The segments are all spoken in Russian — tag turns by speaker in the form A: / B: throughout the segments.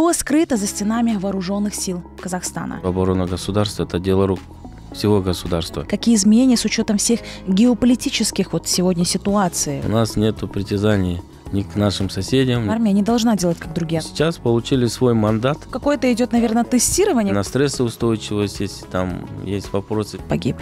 A: что скрыто за стенами вооруженных сил Казахстана.
B: Оборона государства – это дело рук всего государства.
A: Какие изменения с учетом всех геополитических вот сегодня ситуаций? У
B: нас нет притязаний ни к нашим соседям.
A: Армия не должна делать, как другие.
B: Сейчас получили свой мандат.
A: Какое-то идет, наверное, тестирование. На
B: стрессоустойчивость, если там есть вопросы. Погиб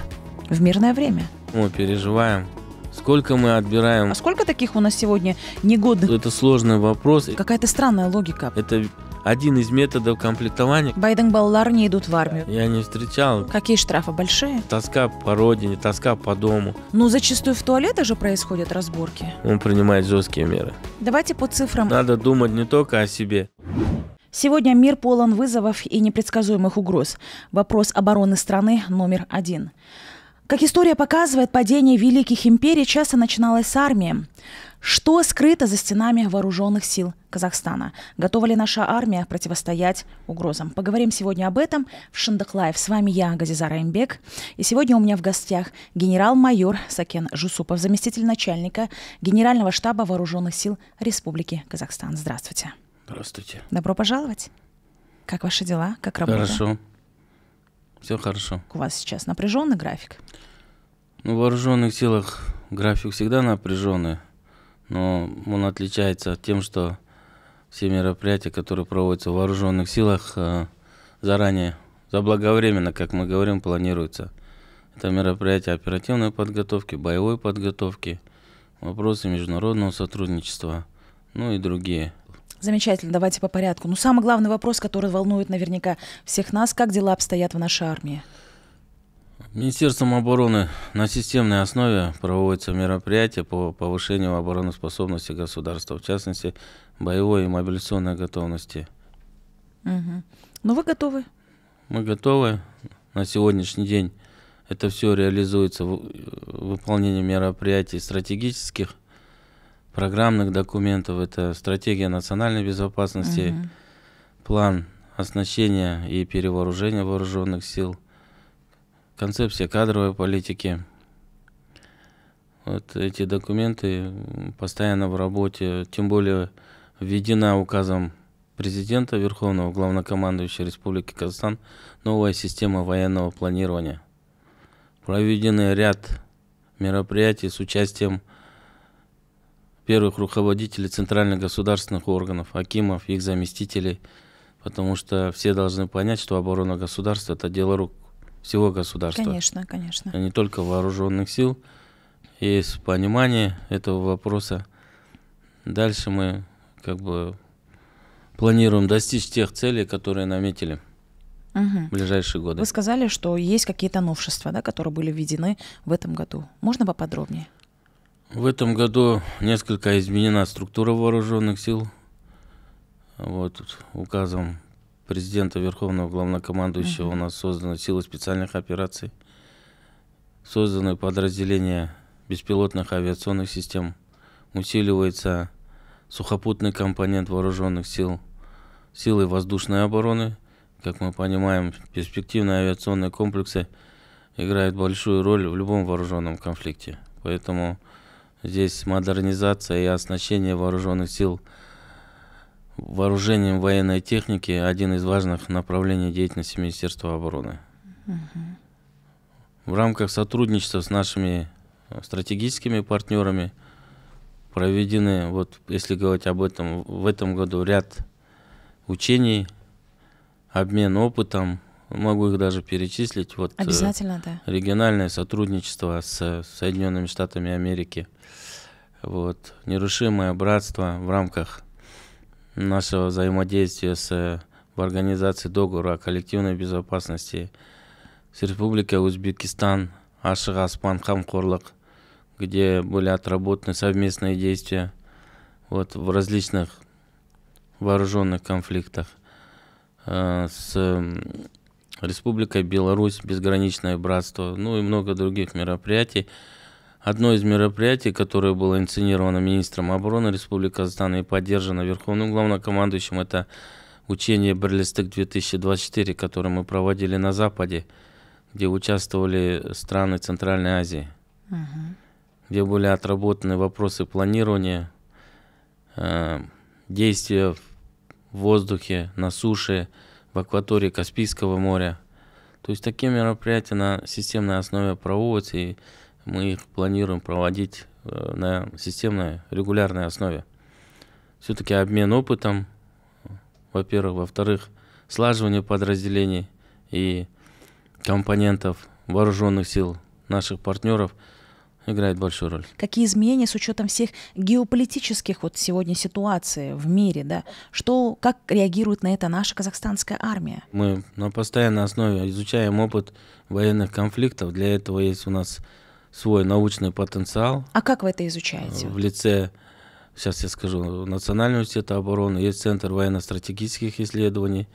A: в мирное время.
B: Мы переживаем. Сколько мы отбираем? А
A: сколько таких у нас сегодня
B: негодных? Это сложный вопрос. Какая-то странная логика. Это один из методов комплектования.
A: Байден баллар не идут в армию.
B: Я не встречал. Какие штрафы большие? Тоска по родине, тоска по дому.
A: Ну, зачастую в туалетах же происходят разборки.
B: Он принимает жесткие меры.
A: Давайте по цифрам.
B: Надо думать не только о себе.
A: Сегодня мир полон вызовов и непредсказуемых угроз. Вопрос обороны страны номер один. Как история показывает, падение великих империй часто начиналось с армии. Что скрыто за стенами вооруженных сил Казахстана? Готова ли наша армия противостоять угрозам? Поговорим сегодня об этом в Шиндак Лайв. С вами я, Газизара Раймбек. И сегодня у меня в гостях генерал-майор Сакен Жусупов, заместитель начальника Генерального штаба вооруженных сил Республики Казахстан. Здравствуйте. Здравствуйте. Добро пожаловать. Как ваши дела? Как работа? Хорошо. Все хорошо. У вас сейчас напряженный график?
B: Ну, в вооруженных силах график всегда напряженный, но он отличается тем, что все мероприятия, которые проводятся в вооруженных силах, э, заранее, заблаговременно, как мы говорим, планируются. Это мероприятия оперативной подготовки, боевой подготовки, вопросы международного сотрудничества, ну и другие.
A: Замечательно, давайте по порядку. Ну, самый главный вопрос, который волнует наверняка всех нас, как дела обстоят в нашей армии?
B: Министерством обороны на системной основе проводятся мероприятия по повышению обороноспособности государства, в частности, боевой и мобилизационной готовности.
A: Угу. Ну, вы готовы?
B: Мы готовы. На сегодняшний день это все реализуется в э, выполнении мероприятий стратегических программных документов, это стратегия национальной безопасности, угу. план оснащения и перевооружения вооруженных сил, концепция кадровой политики. Вот эти документы постоянно в работе, тем более введена указом президента Верховного Главнокомандующего Республики Казахстан новая система военного планирования. Проведены ряд мероприятий с участием первых руководителей центральных государственных органов, акимов, их заместителей, потому что все должны понять, что оборона государства – это дело рук всего государства. Конечно, конечно. А не только вооруженных сил. Есть понимание этого вопроса. Дальше мы как бы планируем достичь тех целей, которые наметили угу. ближайшие годы. Вы
A: сказали, что есть какие-то новшества, да, которые были введены в этом году. Можно поподробнее?
B: В этом году несколько изменена структура вооруженных сил. Вот указом президента Верховного Главнокомандующего угу. у нас созданы силы специальных операций, созданы подразделения беспилотных авиационных систем, усиливается сухопутный компонент вооруженных сил, силы воздушной обороны. Как мы понимаем, перспективные авиационные комплексы играют большую роль в любом вооруженном конфликте. Поэтому Здесь модернизация и оснащение вооруженных сил вооружением военной техники – один из важных направлений деятельности Министерства обороны. В рамках сотрудничества с нашими стратегическими партнерами проведены, вот если говорить об этом, в этом году ряд учений, обмен опытом, могу их даже перечислить. Вот, э, Обязательно, да. Региональное сотрудничество с э, Соединенными Штатами Америки. Вот, нерушимое братство в рамках нашего взаимодействия с, э, в организации договора о коллективной безопасности с Республикой Узбекистан, Ашиг Аспан Хамкорлык, где были отработаны совместные действия вот, в различных вооруженных конфликтах с Республика Беларусь, безграничное братство, ну и много других мероприятий. Одно из мероприятий, которое было инсценировано министром обороны Республики Казахстан и поддержано Верховным главнокомандующим, это учение «Берлистык-2024», которое мы проводили на Западе, где участвовали страны Центральной Азии, угу. где были отработаны вопросы планирования, э, действия в воздухе, на суше, в акватории Каспийского моря. То есть такие мероприятия на системной основе проводятся, и мы их планируем проводить э, на системной, регулярной основе. Все-таки обмен опытом, во-первых. Во-вторых, слаживание подразделений и компонентов вооруженных сил наших партнеров – играет большую роль.
A: Какие изменения с учетом всех геополитических вот сегодня ситуаций в мире, да? Что, как реагирует на это наша казахстанская армия?
B: Мы на постоянной основе изучаем опыт военных конфликтов. Для этого есть у нас свой научный потенциал.
A: А как вы это изучаете? В
B: лице, сейчас я скажу, Национального университета обороны, есть Центр военно-стратегических исследований.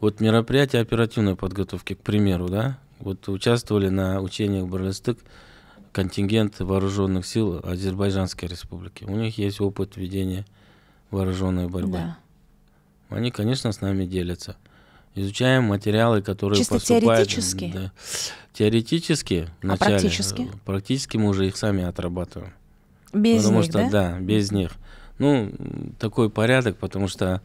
B: Вот мероприятия оперативной подготовки, к примеру, да, вот участвовали на учениях Барлестык контингент вооруженных сил Азербайджанской республики. У них есть опыт ведения вооруженной борьбы. Да. Они, конечно, с нами делятся. Изучаем материалы, которые Чисто поступают. теоретически? Да. Теоретически вначале. А практически? Э, практически мы уже их сами отрабатываем. Без потому них, что, да? Да, без них. Ну, такой порядок, потому что,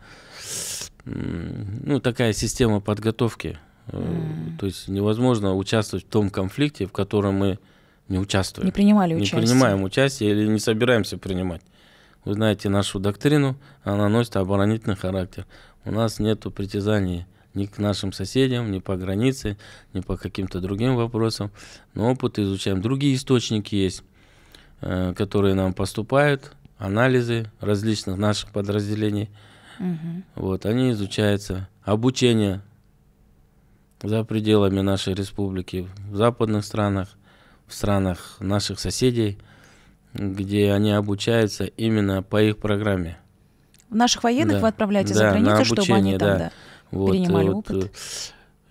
B: ну, такая система подготовки. Mm. То есть невозможно участвовать в том конфликте, в котором мы не участвуем. Не принимали участие. Не принимаем участие или не собираемся принимать. Вы знаете нашу доктрину, она носит оборонительный характер. У нас нет притязаний ни к нашим соседям, ни по границе, ни по каким-то другим вопросам. Но опыт изучаем. Другие источники есть, э, которые нам поступают, анализы различных наших подразделений. Угу. Вот, они изучаются. Обучение за пределами нашей республики, в западных странах в странах наших соседей, где они обучаются именно по их программе.
A: В наших военных да. вы отправляете да, за границу, обучение, чтобы они там да. Да, вот, перенимали э, вот,
B: опыт? Э,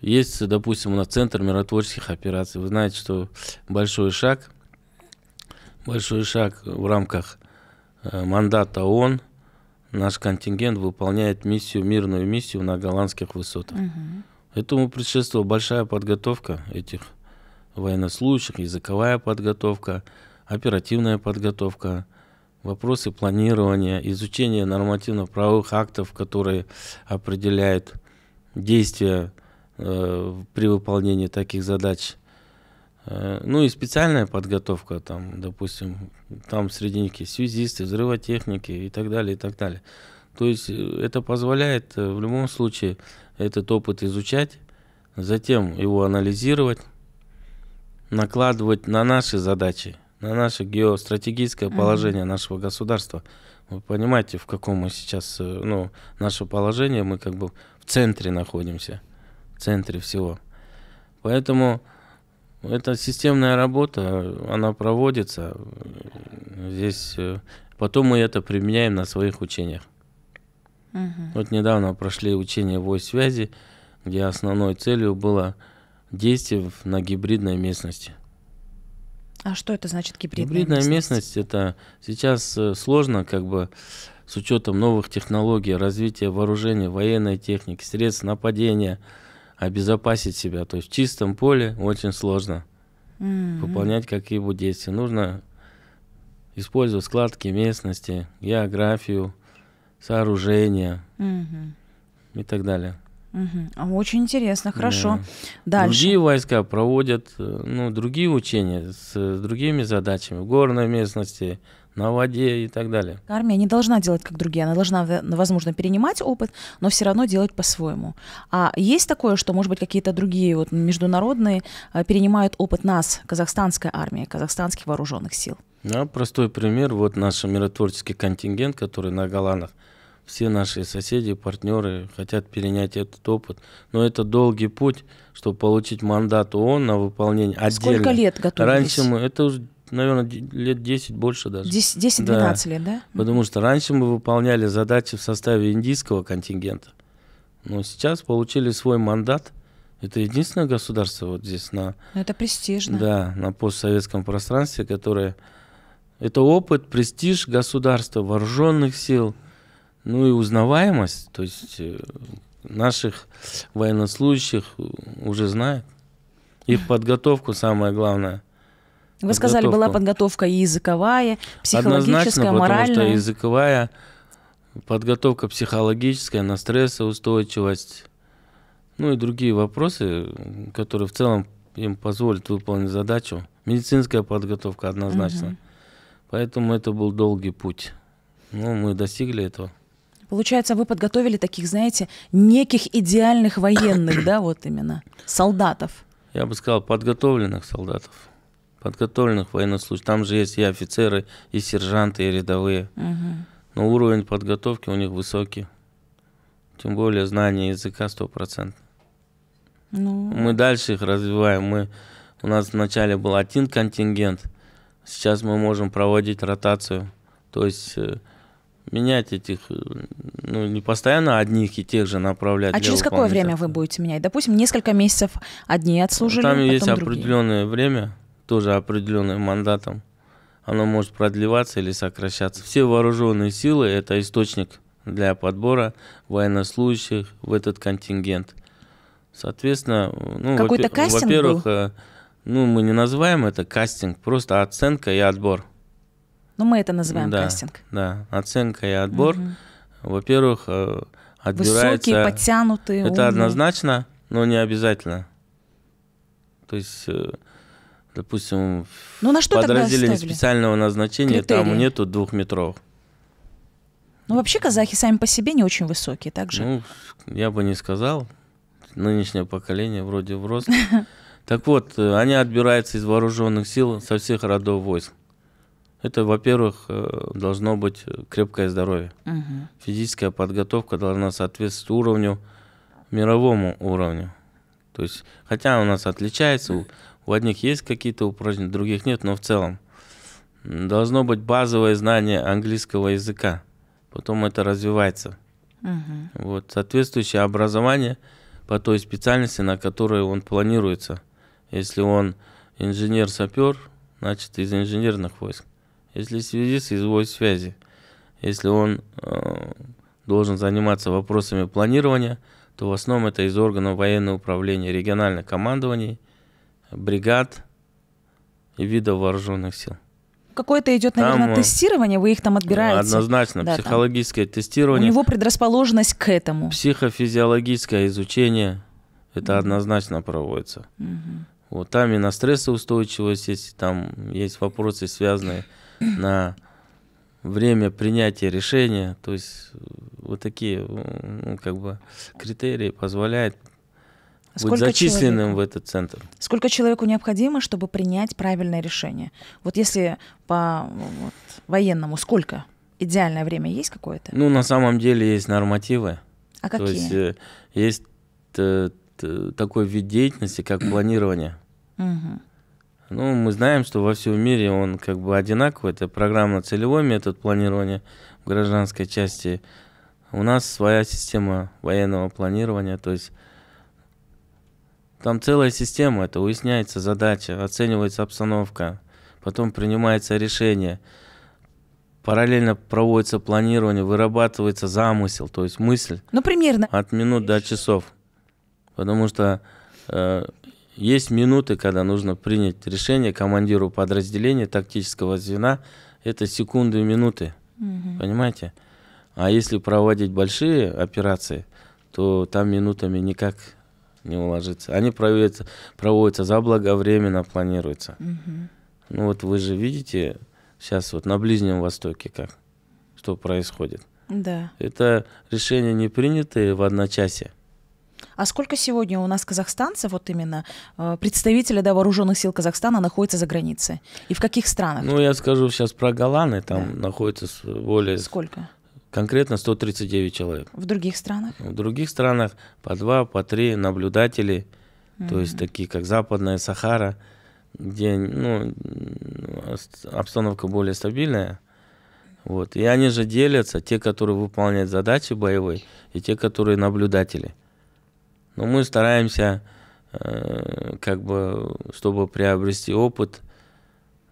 B: есть, допустим, у нас Центр миротворческих операций. Вы знаете, что большой шаг, большой шаг в рамках э, мандата ООН, наш контингент выполняет миссию, мирную миссию на голландских высотах. Угу. Этому предшествовала большая подготовка этих военнослужащих, языковая подготовка, оперативная подготовка, вопросы планирования, изучение нормативно-правовых актов, которые определяют действия э, при выполнении таких задач. Э, ну и специальная подготовка, там, допустим, там среди них есть связисты, взрывотехники и так далее, и так далее. То есть э, это позволяет э, в любом случае этот опыт изучать, затем его анализировать, накладывать на наши задачи, на наше геостратегическое положение mm-hmm. нашего государства. Вы понимаете, в каком мы сейчас, э, ну, наше положение, мы как бы в центре находимся, в центре всего. Поэтому эта системная работа, она проводится э, здесь. Э, потом мы это применяем на своих учениях. Угу. Вот недавно прошли учения войск связи, где основной целью было действий на гибридной местности.
A: А что это значит гибридная, гибридная
B: местность? Гибридная местность это сейчас э, сложно как бы с учетом новых технологий, развития вооружения, военной техники, средств нападения, обезопасить себя. То есть в чистом поле очень сложно mm-hmm. выполнять какие-либо действия. Нужно использовать складки местности, географию, сооружения mm-hmm. и так далее.
A: Угу. Очень интересно, хорошо. Да. Дальше. Другие
B: войска проводят э, ну, другие учения э, с другими задачами в горной местности, на воде и так далее.
A: Армия не должна делать как другие, она должна, возможно, перенимать опыт, но все равно делать по-своему. А есть такое, что, может быть, какие-то другие вот международные э, перенимают опыт нас, казахстанской армии, казахстанских вооруженных сил?
B: Да, ну, простой пример. Вот наш миротворческий контингент, который на Голанах – все наши соседи, партнеры хотят перенять этот опыт. Но это долгий путь, чтобы получить мандат ООН на выполнение отдельно. Сколько лет готовились? Раньше мы, это уже, наверное, лет 10, больше даже. 10-12 да. лет, да? Потому что раньше мы выполняли задачи в составе индийского контингента. Но сейчас получили свой мандат. Это единственное государство вот здесь на...
A: Ну, это престижно.
B: Да, на постсоветском пространстве, которое... Это опыт, престиж государства, вооруженных сил – ну и узнаваемость, то есть э, наших военнослужащих э, уже знают. Их подготовку самое главное. Вы подготовку. сказали, была
A: подготовка и языковая, психологическая, Однозначно, моральная. потому что
B: языковая, подготовка психологическая, на стрессоустойчивость, ну и другие вопросы, которые в целом им позволят выполнить задачу. Медицинская подготовка однозначно. Угу. Поэтому это был долгий путь. но ну, мы достигли этого.
A: Получается, вы подготовили таких, знаете, неких идеальных военных, да, вот именно, солдатов.
B: Я бы сказал, подготовленных солдатов, подготовленных военнослужащих. Там же есть и офицеры, и сержанты, и рядовые. Угу. Но уровень подготовки у них высокий. Тем более знание языка стопроцентно.
C: Ну... Мы
B: дальше их развиваем. Мы... У нас вначале был один контингент, сейчас мы можем проводить ротацию. То есть э, менять этих, э, ну, не постоянно одних и тех же направлять. А через какое время
A: вы будете менять? Допустим, несколько месяцев одни отслужили, Там потом есть другие.
B: определенное время, тоже определенным мандатом. Оно может продлеваться или сокращаться. Все вооруженные силы – это источник для подбора военнослужащих в этот контингент. Соответственно, ну, во- кастинг во-первых, э, ну, мы не называем это кастинг, просто оценка и отбор.
A: Но ну, мы это называем да, кастинг.
B: Да, оценка и отбор. Угу. Во-первых, э, отбирается... Высокие, подтянутые, Это умные. однозначно, но не обязательно. То есть, э, допустим, ну, на что в подразделении специального назначения Критерии. там нету метров.
A: Ну, вообще казахи сами по себе не очень высокие, так же? Ну,
B: я бы не сказал. Нынешнее поколение вроде в рост. Так вот, э, они отбираются из вооруженных сил со всех родов войск. Это, во-первых, э, должно быть крепкое здоровье. Угу. Физическая подготовка должна соответствовать уровню, мировому уровню. То есть, хотя у нас отличается, у, у одних есть какие-то упражнения, других нет, но в целом должно быть базовое знание английского языка. Потом это развивается. Угу. Вот, соответствующее образование по той специальности, на которую он планируется. Если он инженер-сапер, значит, из инженерных войск если связист изводит связи, если он э, должен заниматься вопросами планирования, то в основном это из органов военного управления, региональных командований, бригад и видов вооруженных сил.
A: Какое-то идет, наверное, там, э, тестирование, вы их там отбираете. Однозначно, да,
B: психологическое там. тестирование. У него
A: предрасположенность к этому.
B: Психофизиологическое изучение, это mm однозначно проводится. Mm-hmm. Вот там и на стрессоустойчивость есть, там есть вопросы, связанные на время принятия решения. То есть вот такие ну, как бы критерии позволяют
A: быть Сколько зачисленным человеку? в этот центр. Сколько человеку необходимо, чтобы принять правильное решение? Вот если по вот, военному, сколько? Идеальное время есть какое-то?
B: Ну, на самом деле есть нормативы. А какие? То есть э, есть э, такой вид деятельности, как планирование. Ну, мы знаем, что во всем мире он как бы одинаковый. Это программно-целевой метод планирования в гражданской части. У нас своя система военного планирования, то есть там целая система, это уясняется задача, оценивается обстановка, потом принимается решение, параллельно проводится планирование, вырабатывается замысел, то есть мысль. Ну, примерно. От минут до часов. Потому что э, есть минуты, когда нужно принять решение командиру подразделения тактического звена. Это секунды и минуты. Угу. Понимаете? А если проводить большие операции, то там минутами никак не уложиться. Они проводятся, проводятся заблаговременно, планируется. Угу. Ну вот вы же видите сейчас вот на Ближнем Востоке как, что происходит. Да. Это решения не принятые в одночасье.
A: А сколько сегодня у нас казахстанцев, вот именно э, представители да, вооруженных сил Казахстана находится за границей? И в каких странах? Ну,
B: я скажу сейчас про Голланды, там да. находится более... Сколько? Конкретно 139 человек.
A: В других странах? В
B: других странах по два, по три наблюдатели, mm-hmm. то есть такие как Западная Сахара, где ну, обстановка более стабильная. Вот. И они же делятся, те, которые выполняют задачи боевые, и те, которые наблюдатели. Но мы стараемся, э, как бы, чтобы приобрести опыт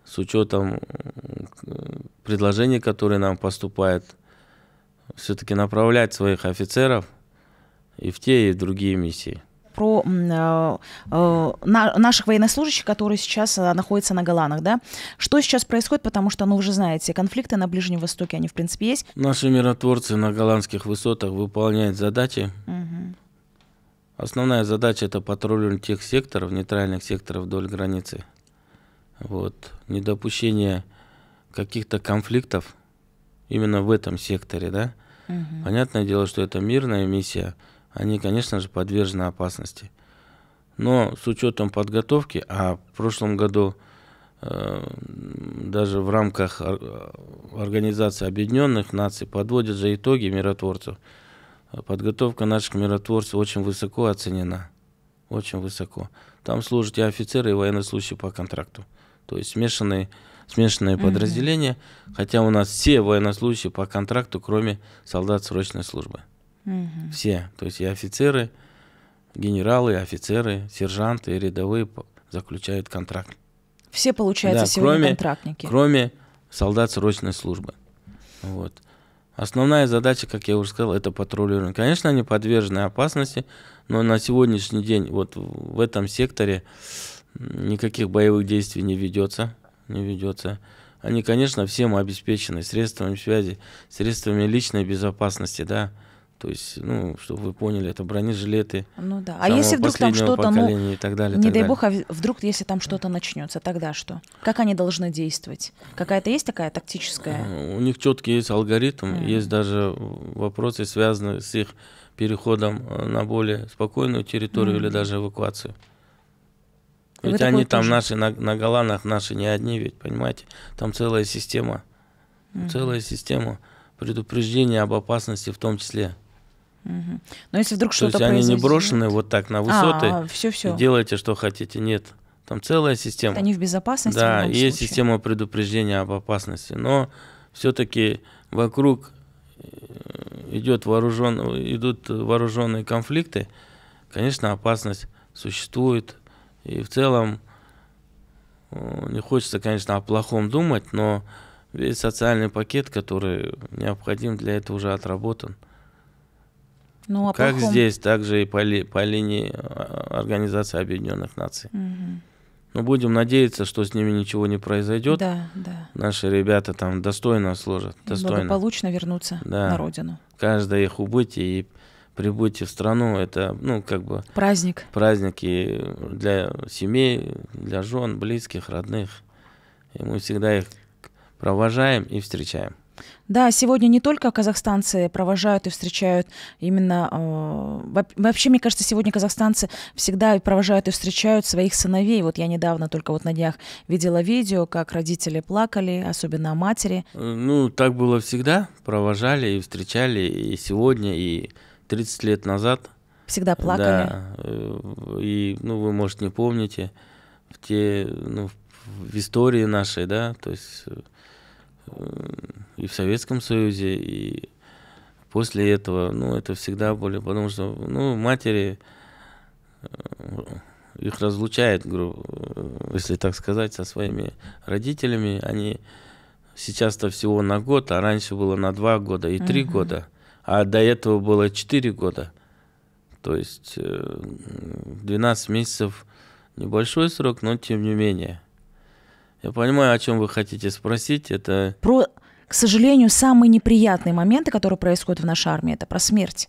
B: с учетом э, предложений, которые нам поступают, все-таки направлять своих офицеров и в те, и в другие миссии
A: про э, э, наших военнослужащих, которые сейчас э, находятся на Голанах, да? Что сейчас происходит, потому что, ну, вы же знаете, конфликты на Ближнем Востоке, они, в принципе, есть.
B: Наши миротворцы на голландских высотах выполняют задачи, угу. Основная задача это патрулирование тех секторов, нейтральных секторов вдоль границы. Вот. Недопущение каких-то конфликтов именно в этом секторе, да. Угу. Понятное дело, что это мирная миссия, они, конечно же, подвержены опасности. Но с учетом подготовки, а в прошлом году э, даже в рамках э, Организации Объединенных Наций подводят же итоги миротворцев – подготовка наших миротворцев очень высоко оценена. Очень высоко. Там служат и офицеры, и военнослужащие по контракту. То есть смешанные, смешанные mm-hmm. подразделения, хотя у нас все военнослужащие по контракту, кроме солдат срочной службы. Mm-hmm. Все. То есть и офицеры, генералы, и офицеры, сержанты, и рядовые заключают контракт.
A: Все, получается, да, сегодня кроме, контрактники.
B: Кроме солдат срочной службы. Вот. Основная задача, как я уже сказал, это патрулирование. Конечно, они подвержены опасности, но на сегодняшний день вот в этом секторе никаких боевых действий не ведется. Не ведется. Они, конечно, всем обеспечены средствами связи, средствами личной безопасности, да, то есть, ну, чтобы вы поняли, это бронежилеты. Ну да. А если вдруг там что-то, ну, и так далее, не так дай бог,
A: а вдруг если там что-то начнется, тогда что? Как они должны действовать? Какая-то есть такая тактическая?
B: Э, у них четкий есть алгоритм, mm. есть даже вопросы, связанные с их переходом э, на более спокойную территорию mm. или даже эвакуацию. И ну, ведь они там тоже? наши на, на Голанах наши не одни, ведь понимаете, там целая система, mm. целая система предупреждения об опасности в том числе.
A: Угу. Но если вдруг что-то произойдет... они не брошены вот так на высоты. А, все, все.
B: Делайте, что хотите. Нет. Там целая система. Они в безопасности. Да, в есть случае. система предупреждения об опасности. Но все-таки вокруг э, идет вооружен, идут вооруженные конфликты, конечно, опасность существует. И в целом э, не хочется, конечно, о плохом думать, но весь социальный пакет, который необходим для этого, уже отработан.
C: Ну, а как плохом... здесь,
B: так же и по, ли, по линии э, Организации Объединенных Наций. Угу. Ну, будем надеяться, что с ними ничего не произойдет. Да, да. Наши ребята там достойно служат. Достойно. Благополучно
A: вернутся да. на родину.
B: Каждое их убытие и прибытие в страну, это, ну, как бы... Праздник. Праздник и для семей, для жен, близких, родных. И мы всегда их провожаем и встречаем.
A: Да, сегодня не только казахстанцы провожают и встречают именно... Э, вообще, мне кажется, сегодня казахстанцы всегда провожают и встречают своих сыновей. Вот я недавно только вот на днях видела видео, как родители плакали, особенно о матери.
B: Э, ну, так было всегда. Провожали и встречали и сегодня, и 30 лет назад. Всегда плакали. Да. Э, и, ну, вы, может, не помните, в те... Ну, в истории нашей, да, то есть э, Э, и в Советском Союзе, и после этого, ну, это всегда более, потому что, ну, матери э, их разлучает, э, если так сказать, со своими родителями. Они сейчас-то всего на год, а раньше было на два года и три mm-hmm. года, а до этого было четыре года. То есть 12 месяцев небольшой срок, но тем не менее – я понимаю, о чем вы хотите спросить. Это...
A: Про, к сожалению, самые неприятные моменты, которые происходят в нашей армии, это про смерть.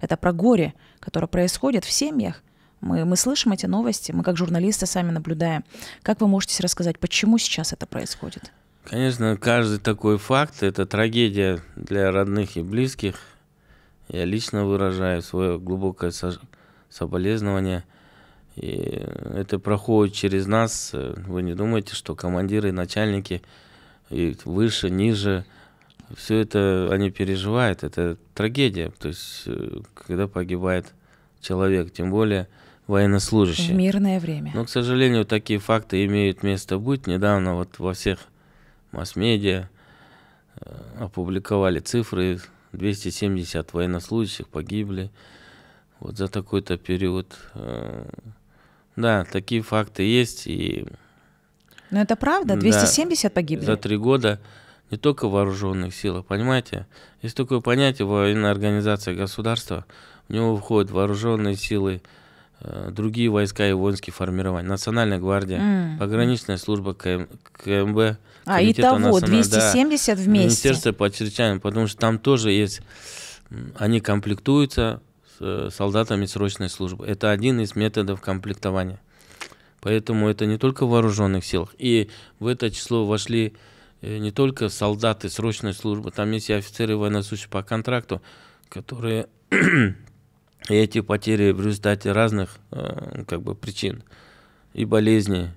A: Это про горе, которое происходит в семьях. Мы, мы слышим эти новости, мы как журналисты сами наблюдаем. Как вы можете рассказать, почему сейчас это происходит?
B: Конечно, каждый такой факт – это трагедия для родных и близких. Я лично выражаю свое глубокое соболезнование – и это проходит через нас. Вы не думаете, что командиры, начальники, и выше, ниже, все это они переживают. Это трагедия. То есть, э, когда погибает человек, тем более военнослужащий. В мирное время. Но, к сожалению, такие факты имеют место быть. Недавно вот во всех масс-медиа э, опубликовали цифры. 270 военнослужащих погибли вот за такой-то период. Э, да, такие факты есть. И...
A: Но это правда? 270 да, погибли? За
B: три года не только вооруженных сил. понимаете? Есть такое понятие военная организация государства, в него входят вооруженные силы, э, другие войска и воинские формирования, Национальная гвардия, mm. пограничная служба КМ, КМБ. А, и итого 270 да, вместе. Министерство по чрезвычайным, потому что там тоже есть, они комплектуются, Э, солдатами срочной службы. Это один из методов комплектования. Поэтому это не только в вооруженных силах. И в это число вошли э, не только солдаты срочной службы, там есть и офицеры военнослужащие по контракту, которые эти потери в результате разных э, ну, как бы, причин и болезней,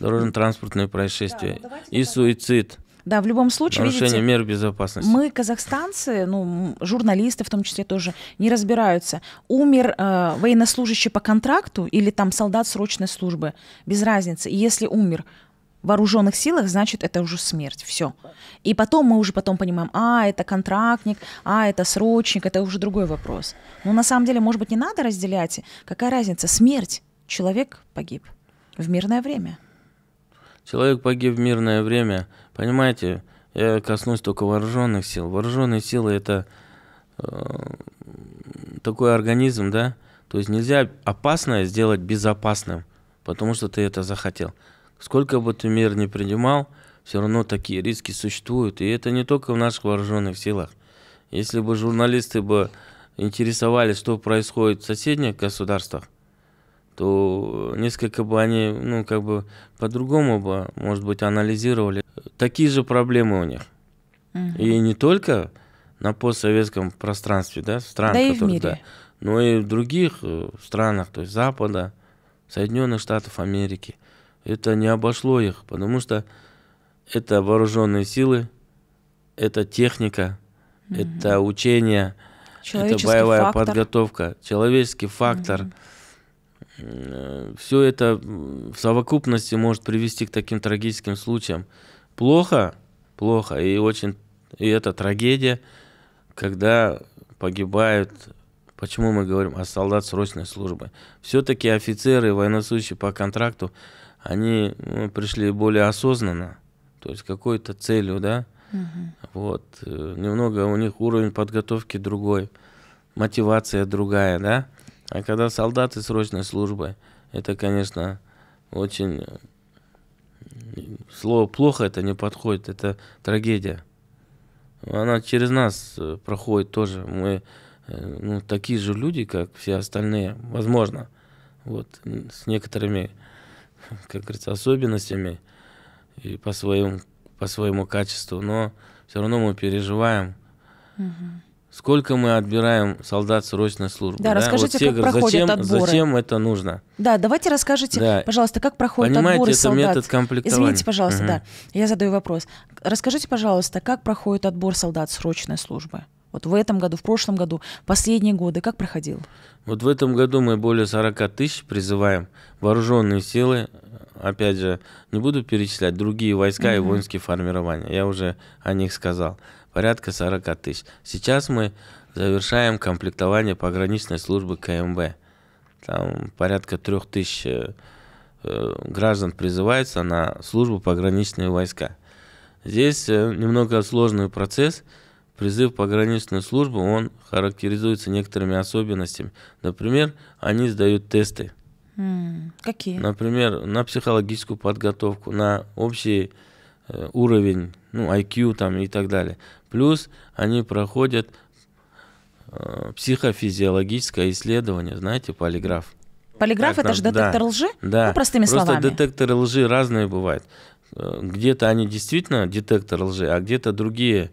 B: дорожно-транспортные происшествия, да, ну, и суицид. Да, в любом случае, Нарушение видите, мер безопасности.
A: мы, казахстанцы, ну, журналисты в том числе тоже, не разбираются. Умер э, военнослужащий по контракту или там солдат срочной службы, без разницы. И если умер, в вооруженных силах, значит, это уже смерть, все. И потом мы уже потом понимаем, а, это контрактник, а, это срочник, это уже другой вопрос. Но на самом деле, может быть, не надо разделять, какая разница, смерть, человек погиб в мирное время.
B: Человек погиб в мирное время. Понимаете, я коснусь только вооруженных сил. Вооруженные силы это э, такой организм, да? То есть нельзя опасное сделать безопасным, потому что ты это захотел. Сколько бы ты мир не принимал, все равно такие риски существуют. И это не только в наших вооруженных силах. Если бы журналисты бы интересовались, что происходит в соседних государствах, то несколько бы они, ну, как бы по-другому бы, может быть, анализировали. Такие же проблемы у них. Угу. И не только на постсоветском пространстве, да, странах да которые, и в мире. Да, но и в других э, странах, то есть Запада, Соединенных Штатов Америки. Это не обошло их, потому что это вооруженные силы, это техника, угу. это учение, это боевая фактор. подготовка, человеческий фактор. Угу Э, Все это в совокупности может привести к таким трагическим случаям. Плохо, плохо, и очень, и это трагедия, когда погибают почему мы говорим о солдат срочной службы. Все-таки офицеры, военнослужащие по контракту, они ну, пришли более осознанно, то есть какой-то целью, да. Угу. Вот. Э, немного у них уровень подготовки другой, мотивация другая, да. А когда солдаты срочной службы, это, конечно, очень... Э, слово «плохо» это не подходит, это трагедия. Она через нас э, проходит тоже. Мы э, ну, такие же люди, как все остальные, возможно. Вот, с некоторыми, как говорится, особенностями и по своему, по своему качеству. Но все равно мы переживаем. Угу сколько мы отбираем солдат срочной службы. Да, да? расскажите, вот как говорят, проходят зачем, отборы. Зачем это нужно?
A: Да, давайте расскажите, да. пожалуйста, как проходят Понимаете, отборы это солдат. метод комплектования. Извините, пожалуйста, угу. да, я задаю вопрос. Расскажите, пожалуйста, как проходит отбор солдат срочной службы? Вот в этом году, в прошлом году, последние годы, как проходил?
B: Вот в этом году мы более 40 тысяч призываем вооруженные силы, опять же, не буду перечислять другие войска угу. и воинские формирования, я уже о них сказал порядка 40 тысяч. Сейчас мы завершаем комплектование пограничной службы КМБ. Там порядка тысяч э, э, граждан призывается на службу пограничные войска. Здесь э, немного сложный процесс. Призыв в пограничную службу, он характеризуется некоторыми особенностями. Например, они сдают тесты. какие? Например, на психологическую подготовку, на общий уровень, ну, IQ там и так далее. Плюс они проходят э, психофизиологическое исследование, знаете, полиграф. Полиграф так, это нам, же детектор да, лжи? Да. Ну, простыми просто словами. Просто детекторы лжи разные бывают. Э, где-то они действительно детектор лжи, а где-то другие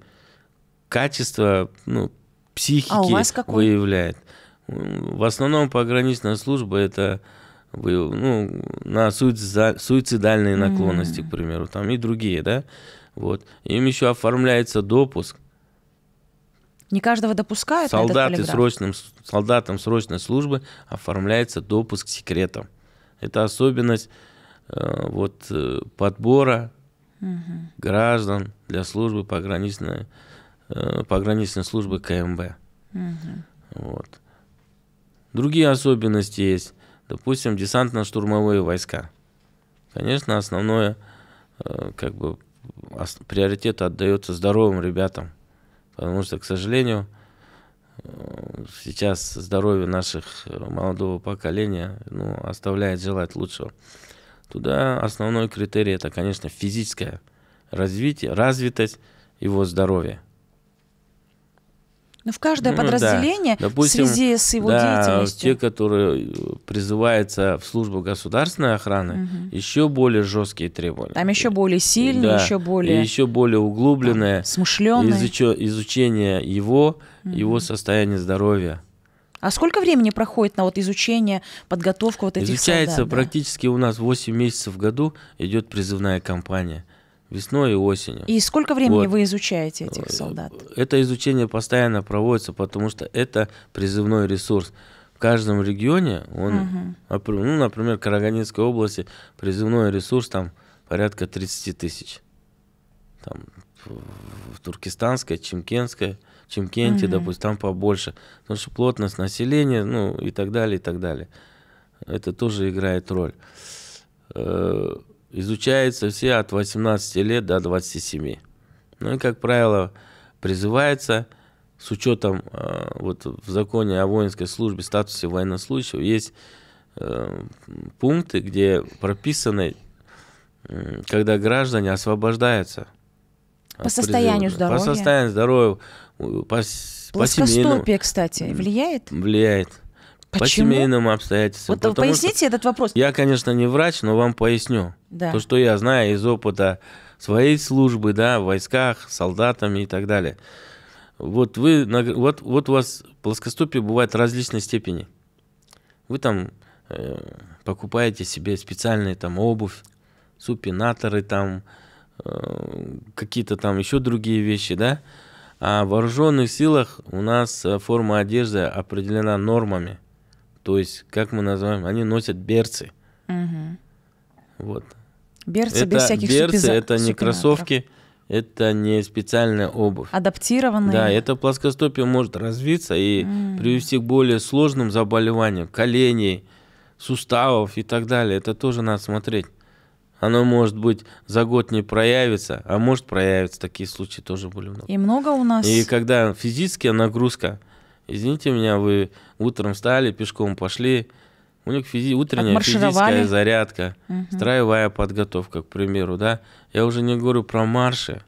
B: качества ну, психики а у вас какой? выявляет. В основном пограничная служба это ну, на суицидальные наклонности, mm. к примеру, там и другие, да. Вот. Им еще оформляется допуск.
A: Не каждого допускают Солдаты срочным,
B: солдатам срочной службы оформляется допуск к секретам. Это особенность э, вот, э, подбора угу. граждан для службы пограничной, э, пограничной службы КМБ. Угу. Вот. Другие особенности есть. Допустим, десантно-штурмовые войска. Конечно, основное э, как бы приоритет отдается здоровым ребятам. Потому что, к сожалению, сейчас здоровье наших молодого поколения ну, оставляет желать лучшего. Туда основной критерий это, конечно, физическое развитие, развитость его здоровья.
A: Но ну, в каждое ну, подразделение да. Допустим, в связи с его да, деятельностью.
B: Те, которые э, призываются в службу государственной охраны, угу. еще более жесткие требования.
A: Там еще более сильные, да. еще более. И еще
B: более углубленное. Там, смышленное. Изучение его, угу. его состояния здоровья.
A: А сколько времени проходит на вот изучение, подготовку вот этих Изучается солдат,
B: практически да? у нас 8 месяцев в году идет призывная кампания весной и осенью. И сколько времени вот. вы
A: изучаете этих э, солдат?
B: Это изучение постоянно проводится, потому что это призывной ресурс. В каждом регионе, он, угу. ну, например, в Караганинской области призывной ресурс там порядка 30 тысяч. Там, в Туркестанской, Чемкенской, Чемкенте, угу. допустим, там побольше. Потому что плотность населения, ну и так далее, и так далее. Это тоже играет роль э, Изучаются все от 18 лет до 27. Ну и, как правило, призывается с учетом э, вот в законе о воинской службе, статусе военнослужащего, есть э, пункты, где прописаны, когда граждане освобождаются.
A: По состоянию здоровья. По состоянию
B: здоровья, по, по семейному.
A: кстати, влияет?
B: Влияет. Почему? По семейным обстоятельствам. Вот Потому поясните что этот вопрос. Я, конечно, не врач, но вам поясню. Да. То, что я знаю из опыта своей службы, да, в войсках, солдатами и так далее. Вот вы, вот, вот у вас плоскостопие бывает различной степени. Вы там э, покупаете себе специальные там обувь, супинаторы там, э, какие-то там еще другие вещи, да. А в вооруженных силах у нас э, форма одежды определена нормами то есть, как мы называем, они носят берцы. Угу. Вот.
C: Берцы
A: это, без всяких Берцы супиза... это не кроссовки,
B: это не специальная обувь. Адаптированные. Да, это плоскостопие может развиться и mm. привести к более сложным заболеваниям коленей, суставов и так далее. Это тоже надо смотреть. Оно может быть за год не проявится, а может проявиться. Такие случаи тоже были. Много. И много у нас. И когда физическая нагрузка, Извините меня, вы утром встали, пешком пошли, у них физи утренняя физическая зарядка, угу. строевая подготовка, к примеру, да. Я уже не говорю про марши.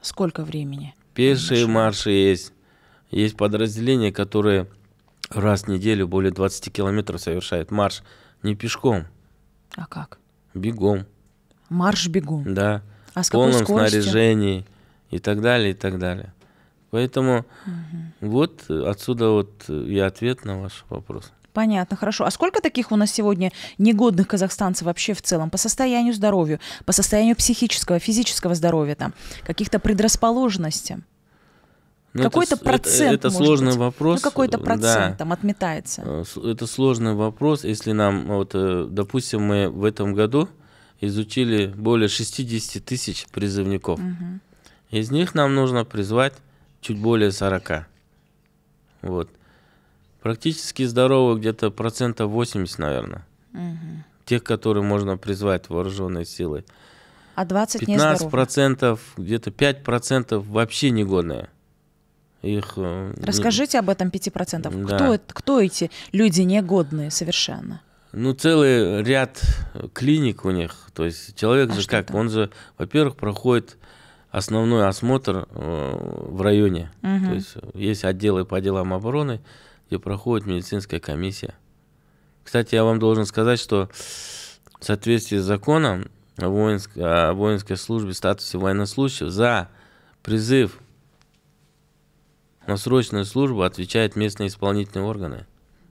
A: Сколько времени? Пешие
B: марши есть. Есть подразделения, которые раз в неделю более 20 километров совершают марш не пешком. А как? Бегом.
A: Марш бегом. Да. А с какой В полном скорости?
B: снаряжении и так далее, и так далее. Поэтому вот э, отсюда вот э, и ответ на ваш вопрос.
A: Понятно, хорошо. А сколько таких у нас сегодня негодных казахстанцев вообще в целом по состоянию здоровья, по состоянию психического, физического здоровья, там, каких-то предрасположенностей? Ну, какой-то процент. Это, это сложный быть. Ну, вопрос. Ну, какой-то э, процент да. там отметается.
B: Это сложный вопрос, если нам, вот, допустим, мы в этом году изучили более 60 тысяч призывников. Угу. Из них нам нужно призвать чуть более 40. Вот. Практически здоровых где-то процентов 80, наверное. Угу. Тех, которые можно призвать вооруженной силой.
A: А 20 15
B: процентов, где-то 5 процентов вообще негодные. Их, э, Расскажите
A: не... об этом 5 процентов. Да. Кто, кто эти люди негодные совершенно?
B: Ну, целый ряд клиник у них. То есть человек а же как, это? он же, во-первых, проходит основной осмотр э, в районе. Угу. То есть э, есть отделы по делам обороны, где проходит медицинская комиссия. Кстати, я вам должен сказать, что в соответствии с законом о воинск, о воинской службе статусе военнослужащего за призыв на срочную службу отвечают местные исполнительные органы.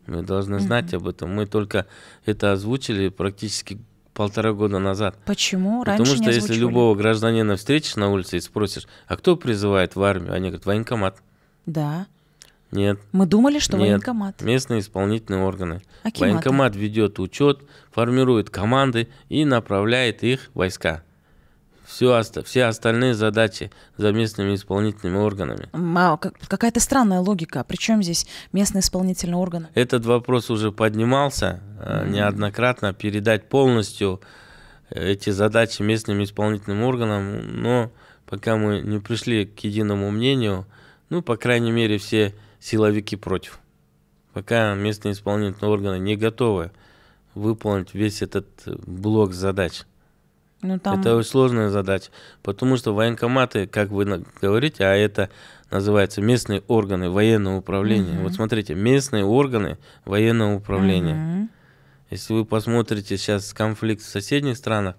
B: Мы должны знать mm об этом. Мы только это озвучили практически полтора года назад. Почему? Потому Раньше Потому что если любого гражданина встретишь на улице и спросишь, а кто призывает в армию, они говорят, военкомат. Да. Нет. Мы думали, что Нет. военкомат. Местные исполнительные органы. Акиматы. Военкомат ведет учет, формирует команды и направляет их войска все, все остальные задачи за местными исполнительными органами.
A: Мау, какая-то странная логика. А Причем здесь местные исполнительные органы?
B: Этот вопрос уже поднимался mm-hmm. неоднократно. Передать полностью э, эти задачи местным исполнительным органам, но пока мы не пришли к единому мнению, ну, по крайней мере, все силовики против. Пока местные исполнительные органы не готовы выполнить весь этот э, блок задач. Ну, там... Это сложная задача, потому что военкоматы, как вы говорите, а это называется местные органы военного управления. Угу. Вот смотрите, местные органы военного управления. Угу. Если вы посмотрите сейчас конфликт в соседних странах,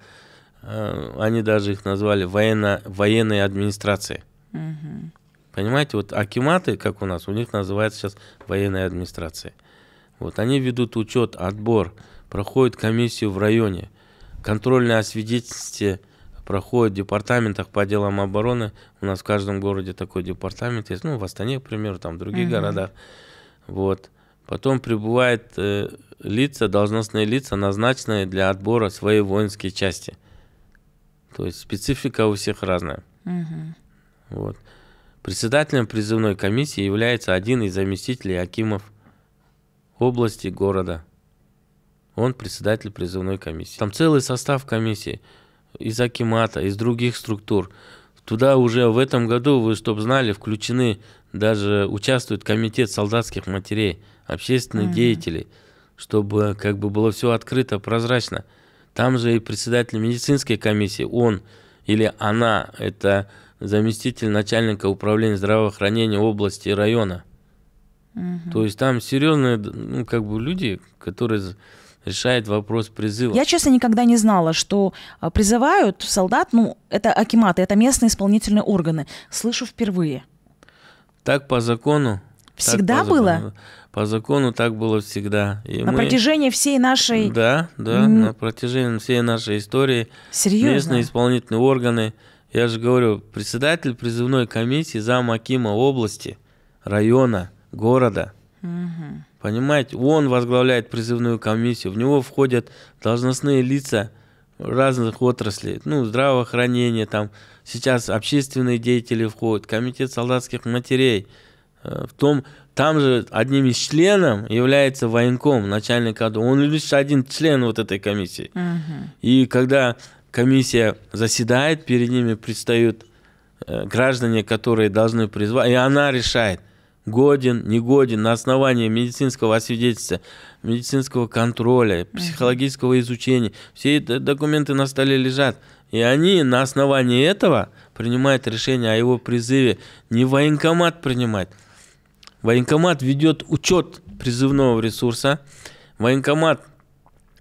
B: э, они даже их назвали военно, военной администрацией. Угу. Понимаете, вот акиматы, как у нас, у них называется сейчас военной администрацией. Вот они ведут учет, отбор, проходят комиссию в районе. Контрольные освидетельствия проходят в департаментах по делам обороны. У нас в каждом городе такой департамент есть. Ну, в Астане, к примеру, там в других mm-hmm. городах. Вот. Потом прибывают э, лица, должностные лица, назначенные для отбора своей воинской части. То есть специфика у всех разная. Угу. Вот. Председателем призывной комиссии является один из заместителей Акимов области города. Он председатель призывной комиссии. Там целый состав комиссии из Акимата, из других структур. Туда уже в этом году, вы чтобы знали, включены, даже участвует комитет солдатских матерей, общественные mm-hmm. деятели, чтобы как бы было все открыто, прозрачно. Там же и председатель медицинской комиссии, он или она, это заместитель начальника управления здравоохранения области и района.
A: Угу. То есть
B: там серьезные, ну, как бы люди, которые решает вопрос призыва. Я, честно,
A: никогда не знала, что а, призывают солдат, ну, это акиматы, это местные исполнительные органы. Слышу впервые.
B: Так по закону.
A: Всегда по было? Закону.
B: По закону так было всегда. И на мы... протяжении
A: всей нашей... Да,
B: да, М... на протяжении всей нашей истории. Серьезно? Местные исполнительные органы, я же говорю, председатель призывной комиссии, зам Акима области, района, города – Угу. Понимаете, он возглавляет призывную комиссию, в него входят должностные лица разных отраслей, ну, здравоохранение, там, сейчас общественные деятели входят, комитет солдатских матерей, э, в том, там же одним из членов является военком, начальник АДО. Он лишь один член вот этой комиссии. Угу. И когда комиссия заседает, перед ними предстают э, граждане, которые должны призвать, и она решает – годен, негоден на основании медицинского освидетельства, медицинского контроля, психологического изучения. Все эти документы на столе лежат. И они на основании этого принимают решение о его призыве. Не военкомат принимает, Военкомат ведет учет призывного ресурса. Военкомат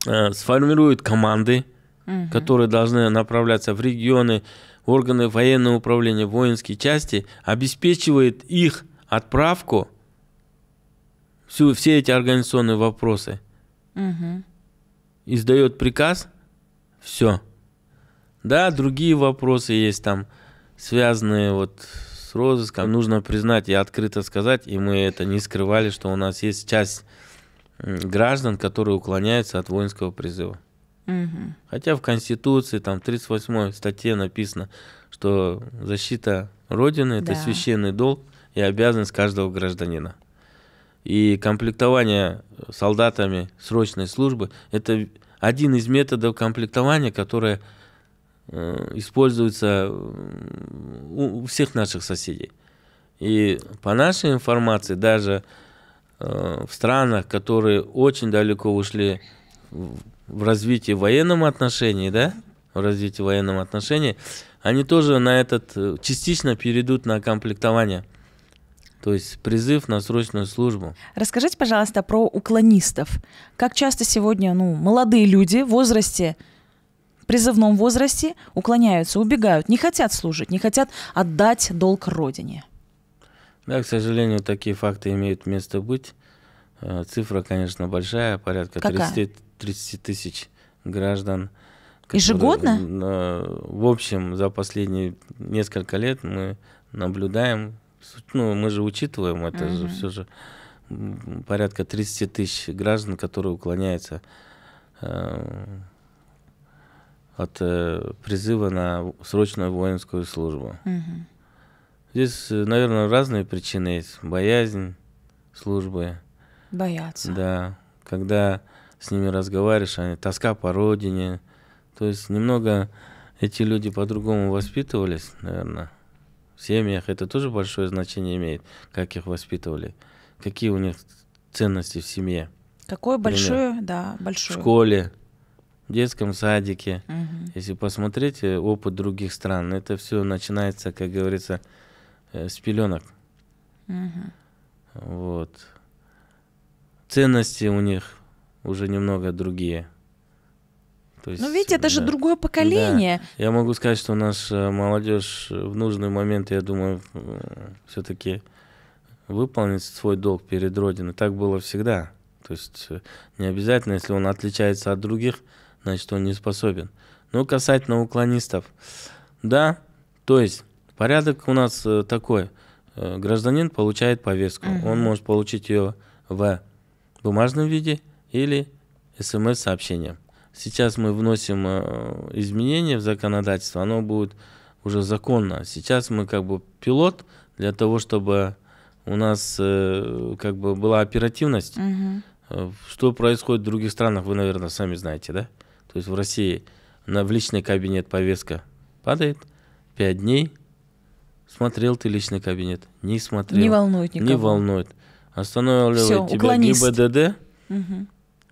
B: э, сформирует команды, угу. которые должны направляться в регионы, органы военного управления, воинские части, обеспечивает их отправку, всю, все эти организационные вопросы, угу. издает приказ, все. Да, другие вопросы есть там, связанные вот с розыском. Нужно признать и открыто сказать, и мы это не скрывали, что у нас есть часть граждан, которые уклоняются от воинского призыва. Угу. Хотя в Конституции, там, 38 статье написано, что защита Родины да. – это священный долг, и обязанность каждого гражданина. И комплектование солдатами срочной службы – это один из методов комплектования, которые э, используется э, у всех наших соседей. И по нашей информации, даже э, в странах, которые очень далеко ушли в развитии военном отношении, да, в развитии военном отношении, они тоже на этот частично перейдут на комплектование – то есть призыв на срочную службу.
A: Расскажите, пожалуйста, про уклонистов. Как часто сегодня ну, молодые люди в возрасте, призывном возрасте уклоняются, убегают, не хотят служить, не хотят отдать долг Родине?
B: Да, к сожалению, такие факты имеют место быть. Э, цифра, конечно, большая, порядка 30, 30 тысяч граждан.
A: Которые, Ежегодно?
B: Э, в общем, за последние несколько лет мы наблюдаем ну, мы же учитываем, это угу. же все же порядка 30 тысяч граждан, которые уклоняются э, от э, призыва на срочную воинскую службу. Угу. Здесь, э, наверное, разные причины есть. Боязнь службы. Боятся. Да. Когда с ними разговариваешь, они тоска по родине. То есть немного эти люди по-другому воспитывались, наверное семьях, это тоже большое значение имеет, как их воспитывали, какие у них ценности в семье. Какое большое, Например, да, большое. В школе, в детском садике. Угу. Если посмотреть э, опыт других стран, это все начинается, как говорится, э, с пеленок. Угу. Вот. Ценности у них уже немного другие. То есть, Но ну, ведь
A: это да, же другое поколение.
B: Да. Я могу сказать, что наша э, молодежь в нужный момент, я думаю, э, все-таки выполнит свой долг перед Родиной. Так было всегда. То есть э, не обязательно, если он отличается от других, значит, он не способен. Ну, касательно уклонистов. Да, то есть порядок у нас такой. Гражданин получает повестку. Угу. Он может получить ее в бумажном виде или смс-сообщением. Сейчас мы вносим э, изменения в законодательство, оно будет уже законно. Сейчас мы как бы пилот для того, чтобы у нас э, как бы была оперативность. Угу. Что происходит в других странах, вы, наверное, сами знаете, да? То есть в России на, в личный кабинет повестка падает, пять дней, смотрел ты личный кабинет, не смотрел. Не волнует никого. Не волнует. Останавливает Все, тебя уклонист. ГИБДД, угу.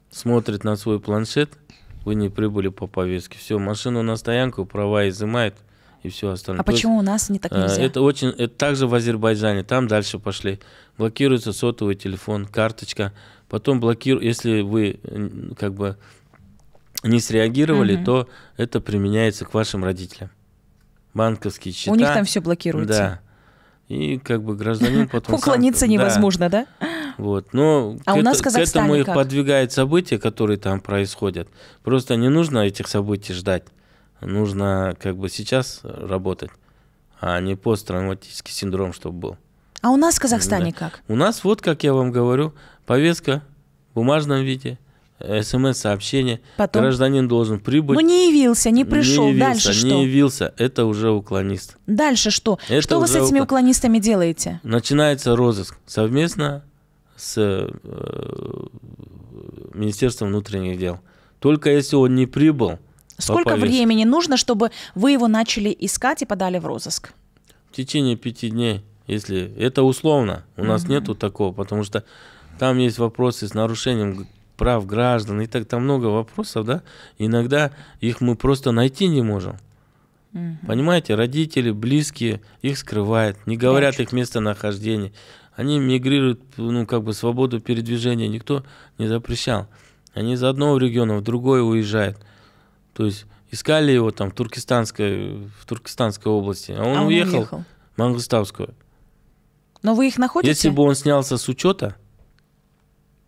B: смотрит на свой планшет, вы не прибыли по повестке. Все, машину на стоянку, права изымает и все остальное. А То почему есть, у нас не так э, нельзя? Это очень, это также в Азербайджане, там дальше пошли. Блокируется сотовый телефон, карточка, потом блокируют, если вы как бы не среагировали, угу. то это применяется к вашим родителям. Банковские счета. У них там все блокируется. Да. И как бы гражданин потом... Уклониться невозможно, да? Вот. Но а к, у нас это, к этому их как? события, которые там происходят. Просто не нужно этих событий ждать. Нужно как бы сейчас работать, а не посттравматический синдром, чтобы был.
A: А у нас в Казахстане да. как?
B: У нас, вот как я вам говорю, повестка в бумажном виде, смс-сообщение. Гражданин должен прибыть. Ну,
A: не явился, не пришел. Не явился, Дальше не что? Не
B: явился. Это уже уклонист.
A: Дальше что? Это что вы с этими уклонистами делаете?
B: Начинается розыск совместно с э, Министерством внутренних дел. Только если он не прибыл. Сколько времени
A: нужно, чтобы вы его начали искать и подали в розыск?
B: В течение пяти дней, если это условно, у нас нету такого, потому что там есть вопросы с нарушением прав граждан и так там много вопросов, да. Иногда их мы просто найти не можем. Угу. Понимаете, родители, близкие их скрывают, не говорят Прячут. их местонахождение. Они мигрируют, ну, как бы свободу передвижения никто не запрещал. Они из одного региона в другой уезжают. То есть искали его там в Туркестанской, в Туркестанской области, а он, а он уехал, уехал в Мангустовскую.
A: Но вы их находите? Если бы
B: он снялся с учета,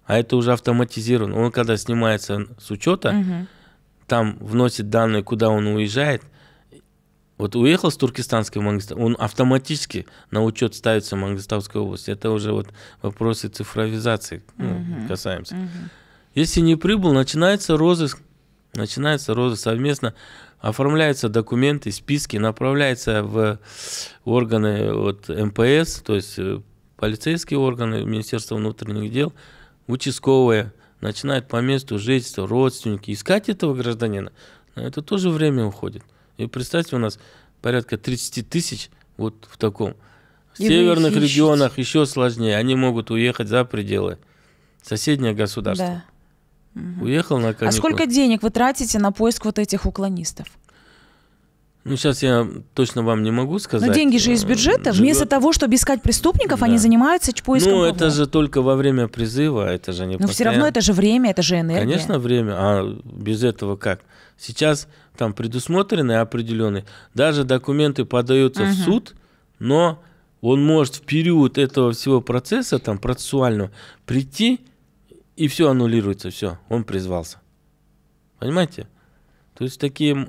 B: а это уже автоматизировано, он когда снимается с учета, угу. там вносит данные, куда он уезжает, вот уехал с Туркестанской в Мангистау, он автоматически на учет ставится в Мангистауской области. Это уже вот вопросы цифровизации ну, угу. касаемся. Угу. Если не прибыл, начинается розыск, начинается розыск совместно, оформляются документы, списки, направляется в органы от МПС, то есть э, полицейские органы, Министерство внутренних дел, участковые, начинают по месту жительства, родственники искать этого гражданина. На это тоже время уходит. И представьте, у нас порядка 30 тысяч вот в таком. В и северных регионах еще сложнее. Они могут уехать за пределы соседнее государства. Да. Уехал на а каникулы. А сколько
A: денег вы тратите на поиск вот этих уклонистов?
B: Ну, сейчас я точно вам не могу ну, сказать. Но деньги же из бюджета. Живет... Э, Вместо
A: того, чтобы искать преступников, да. они занимаются поиском. Ну, кого? это же
B: только во время призыва, это же не Но постоянно. все равно это же
A: время, это же энергия. Конечно,
B: время. А без этого как? Сейчас там предусмотрены определенные, даже документы подаются угу. в суд, но он может в период этого всего процесса, там, процессуального, прийти, и все аннулируется, все, он призвался. Понимаете? То есть такие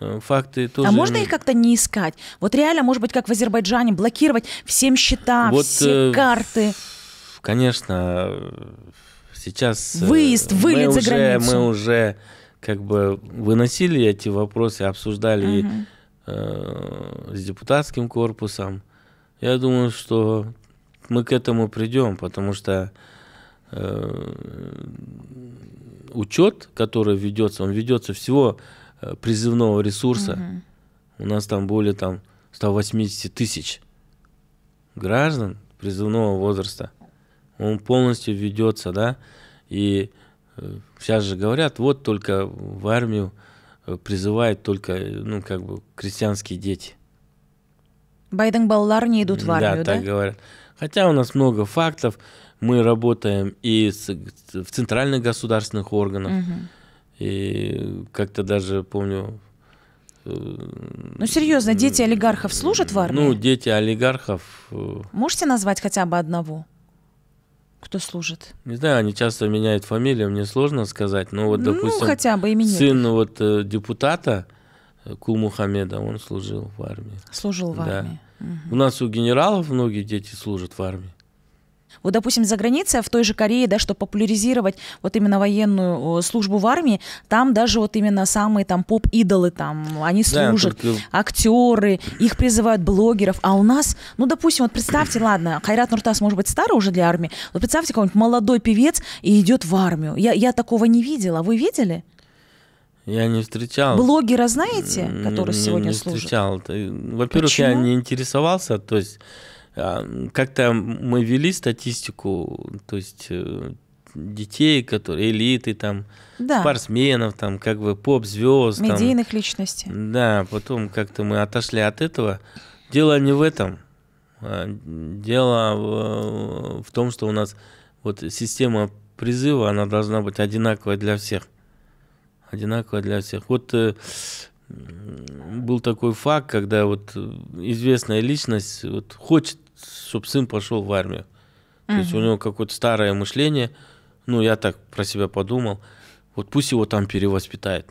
B: э, факты тоже... А можно их
A: как-то не искать? Вот реально, может быть, как в Азербайджане, блокировать всем счета, вот, все э, карты?
B: Конечно, э, сейчас... Выезд, э, вылет мы за уже, границу. Мы уже как бы выносили эти вопросы, обсуждали угу. э, с депутатским корпусом. Я думаю, что мы к этому придем, потому что э, учет, который ведется, он ведется всего э, призывного ресурса. Угу. У нас там более там 180 тысяч граждан призывного возраста. Он полностью ведется, да, и Сейчас же говорят, вот только в армию э, призывают только, э, ну, как бы, крестьянские дети.
A: Байден баллар не идут в армию, да? Да,
B: говорят. Хотя у нас много фактов. Мы работаем и с, в центральных государственных органах, угу. и как-то даже, помню... Э, ну,
A: серьезно, дети олигархов служат в ну, армии? Ну,
B: дети олигархов... Можете
A: назвать хотя бы одного? кто служит?
B: Не знаю, они часто меняют фамилию, мне сложно сказать. Но вот, ну, допустим, ну, хотя бы имени. сын вот э, депутата э, Кул Мухаммеда, он служил в армии.
A: Служил в да. армии. Угу.
B: У нас у генералов многие дети служат в армии.
A: Вот, допустим, за границей, а в той же Корее, да, чтобы популяризировать вот именно военную службу в армии, там даже вот именно самые там поп-идолы там, они служат, да, только... актеры, их призывают блогеров, а у нас, ну, допустим, вот представьте, ладно, Хайрат Нуртас может быть старый уже для армии, но представьте, какой-нибудь молодой певец и идет в армию. Я, я такого не видела, вы видели?
B: Я не встречал. Блогера
A: знаете, который не, сегодня не служит?
B: Не встречал. Во-первых, я не интересовался, то есть а, как-то мы вели статистику, то есть э, детей, которые элиты там, да. спортсменов там, как бы поп-звезд. Медийных
A: там. личностей.
B: Да, потом как-то мы отошли от этого. Дело не в этом. А, дело в, э, в том, что у нас вот система призыва, она должна быть одинаковая для всех. Одинаковая для всех. Вот э, был такой факт, когда вот э, известная личность вот, хочет чтобы сын пошел в армию. То есть у него какое-то старое мышление, ну, я так про себя подумал, вот пусть его там перевоспитает.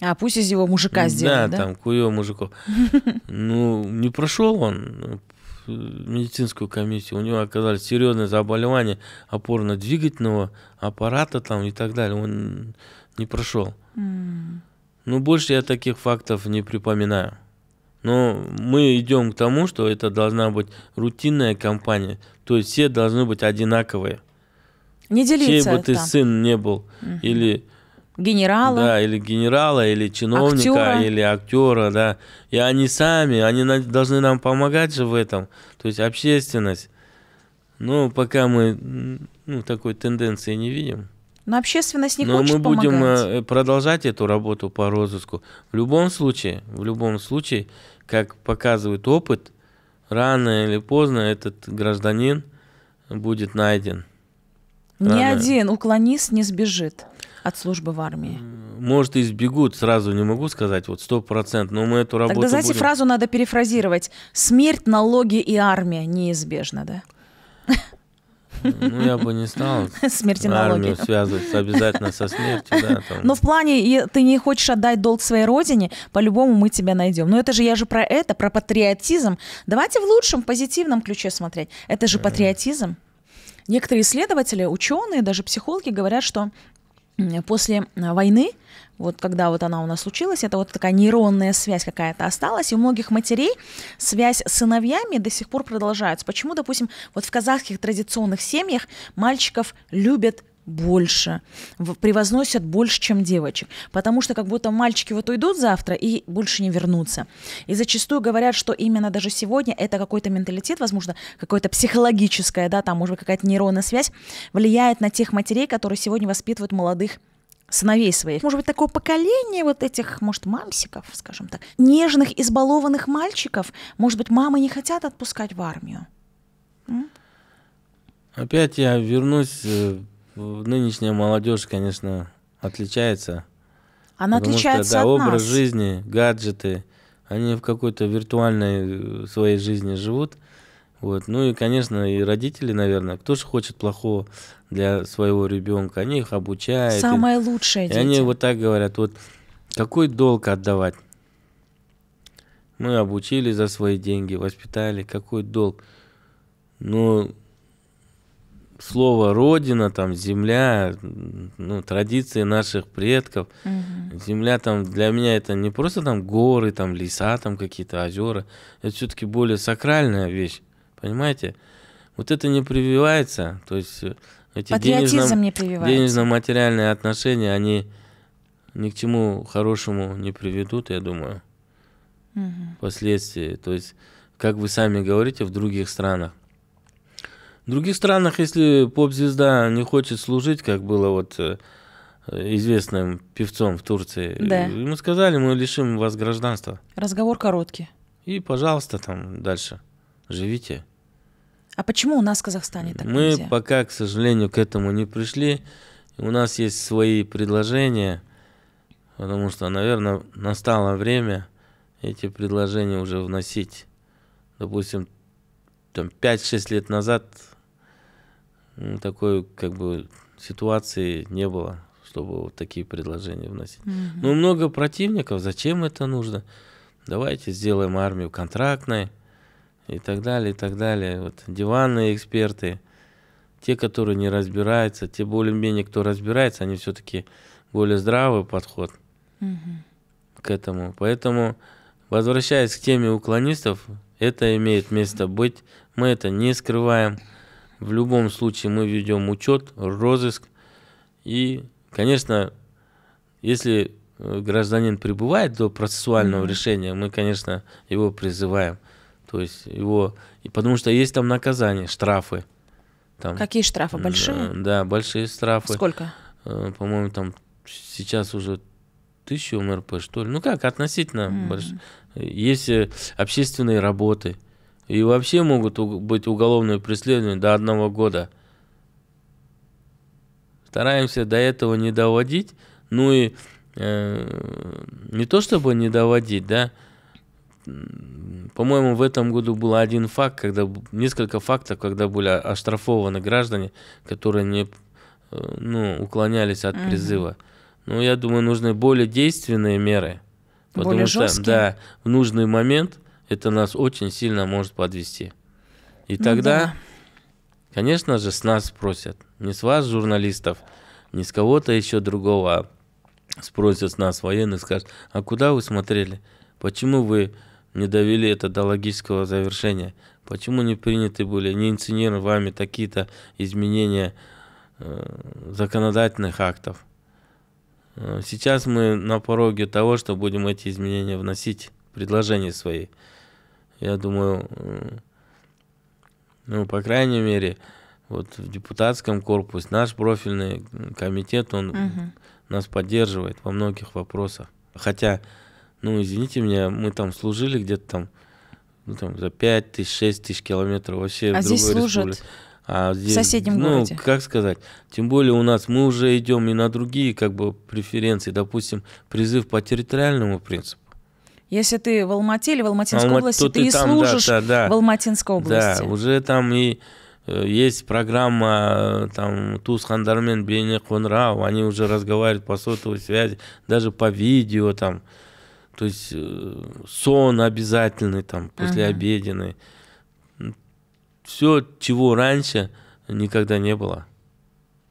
A: А пусть из его мужика сделают, да? Да, там,
B: куё мужиков. Ну, не прошел он медицинскую комиссию, у него оказались серьезные заболевания опорно-двигательного аппарата там и так далее, он не прошел.
C: Ну,
B: больше я таких фактов не припоминаю. Но мы идем к тому, что это должна быть рутинная компания. То есть все должны быть одинаковые. Не делиться. Чей бы ты там. сын не был, угу. или генерала, да, или генерала, или чиновника, актера. или актера, да, и они сами, они должны нам помогать же в этом, то есть общественность. Но пока мы ну, такой тенденции не видим.
A: Но общественность не Но хочет мы будем помогать.
B: Э, продолжать эту работу по розыску. В любом случае, в любом случае, как показывает опыт, рано или поздно этот гражданин будет найден. Рано. Ни один
A: уклонист не сбежит от службы в армии.
B: Может, и сбегут, сразу не могу сказать, вот сто процентов, но мы эту работу Тогда, знаете, будем... фразу
A: надо перефразировать. Смерть, налоги и армия неизбежно, да?
B: Ну, я бы не стал смертинологию связывать обязательно со смертью. Да, там. Но в
A: плане и ты не хочешь отдать долг своей родине, по-любому мы тебя найдем. Но это же я же про это, про патриотизм. Давайте в лучшем, позитивном ключе смотреть. Это же патриотизм. Некоторые исследователи, ученые, даже психологи говорят, что после э, войны вот когда вот она у нас случилась, это вот такая нейронная связь какая-то осталась, и у многих матерей связь с сыновьями до сих пор продолжается. Почему, допустим, вот в казахских традиционных семьях мальчиков любят больше, превозносят больше, чем девочек, потому что как будто мальчики вот уйдут завтра и больше не вернутся. И зачастую говорят, что именно даже сегодня это какой-то менталитет, возможно, какое-то психологическое, да, там может быть, какая-то нейронная связь влияет на тех матерей, которые сегодня воспитывают молодых сыновей своих, может быть, такое поколение вот этих, может, мамсиков, скажем так, нежных, избалованных мальчиков, может быть, мамы не хотят отпускать в армию? М?
B: Опять я вернусь. Э, нынешняя молодежь, конечно, отличается. Она потому отличается что, да, от образ нас. жизни, гаджеты, они в какой-то виртуальной э, своей жизни живут. Вот. Ну и, конечно, и родители, наверное, кто же хочет плохого для своего ребенка, они их обучают. Самое и, лучшее. И дети. они вот так говорят, вот какой долг отдавать? Мы обучили за свои деньги, воспитали, какой долг? Ну, слово родина, там земля, ну, традиции наших предков. Угу. Земля там для меня это не просто там горы, там леса, там какие-то озера. Это все-таки более сакральная вещь понимаете? Вот это не прививается, то есть э, эти денежно-материальные отношения, они ни к чему хорошему не приведут, я думаю, угу. впоследствии. То есть, как вы сами говорите, в других странах. В других странах, если поп-звезда не хочет служить, как было вот э, известным певцом в Турции, да. ему сказали, мы лишим вас гражданства.
A: Разговор короткий.
B: И, пожалуйста, там дальше живите.
A: А почему у нас в Казахстане так Мы нельзя?
B: пока, к сожалению, к этому не пришли. У нас есть свои предложения, потому что, наверное, настало время эти предложения уже вносить. Допустим, там 5-6 лет назад такой как бы ситуации не было, чтобы вот такие предложения вносить. Mm-hmm. Ну, много противников, зачем это нужно? Давайте сделаем армию контрактной, и так далее, и так далее. Вот диванные эксперты, те, которые не разбираются, те более-менее, кто разбирается, они все-таки более здравый подход угу. к этому. Поэтому, возвращаясь к теме уклонистов, это имеет место быть. Мы это не скрываем. В любом случае мы ведем учет, розыск. И, конечно, если э, гражданин прибывает до процессуального mm решения, мы, конечно, его призываем. То есть его... и Потому что есть там наказания, штрафы. Там, Какие штрафы? Большие? Э, да, большие штрафы. Сколько? Э, по-моему, там сейчас уже тысячу МРП, что ли. Ну как, относительно mm. больш... Есть э, общественные работы. И вообще могут быть уголовные преследования до одного года. Стараемся до этого не доводить. Ну и э, не то чтобы не доводить, да, э, по-моему, в этом году был один факт, когда несколько фактов, когда были оштрафованы граждане, которые не э, ну, уклонялись от угу. призыва. Ну, я думаю, нужны более действенные меры, потому более что жесткие. да, в нужный момент это нас очень сильно может подвести. И ну, тогда, да. конечно же, с нас спросят, не с вас журналистов, не с кого-то еще другого, а спросят с нас военных, скажут, а куда вы смотрели, почему вы не довели это до логического завершения? Почему не приняты были, не инсценированы вами такие-то изменения э, законодательных актов? Э, сейчас мы на пороге того, что будем эти изменения вносить предложения свои. Я думаю, э, ну, по крайней мере, вот в депутатском корпусе наш профильный комитет, он угу. нас поддерживает во многих вопросах. Хотя ну, извините меня, мы там служили где-то там, ну, там за 5 тысяч, 6 тысяч километров вообще а в здесь служат А здесь, в соседнем ну, городе. как сказать, тем более у нас, мы уже идем и на другие как бы преференции, допустим, призыв по территориальному принципу.
A: Если ты в Алмате или в Алматинской Алма... области, ты, ты и там, служишь да, да, да. в Алматинской области. Да,
B: уже там и э, есть программа там Туз Хандармен Бене Хонрау, они уже разговаривают по сотовой связи, даже по видео там. То есть э, сон обязательный, там, после обеденный. Uh-huh. Все, чего раньше никогда не было.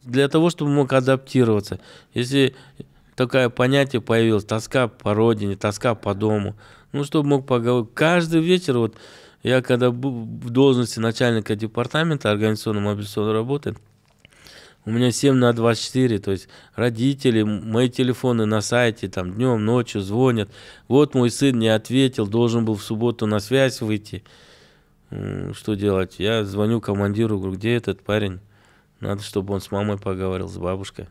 B: Для того, чтобы мог адаптироваться. Если такое понятие появилось, тоска по родине, тоска по дому, ну, чтобы мог поговорить. Каждый вечер, вот я когда был в должности начальника департамента организационно-мобилизационной работы, у меня 7 на 24, то есть родители, мои телефоны на сайте, там днем, ночью звонят. Вот мой сын не ответил, должен был в субботу на связь выйти. Что делать? Я звоню командиру, говорю, где этот парень? Надо, чтобы он с мамой поговорил, с бабушкой.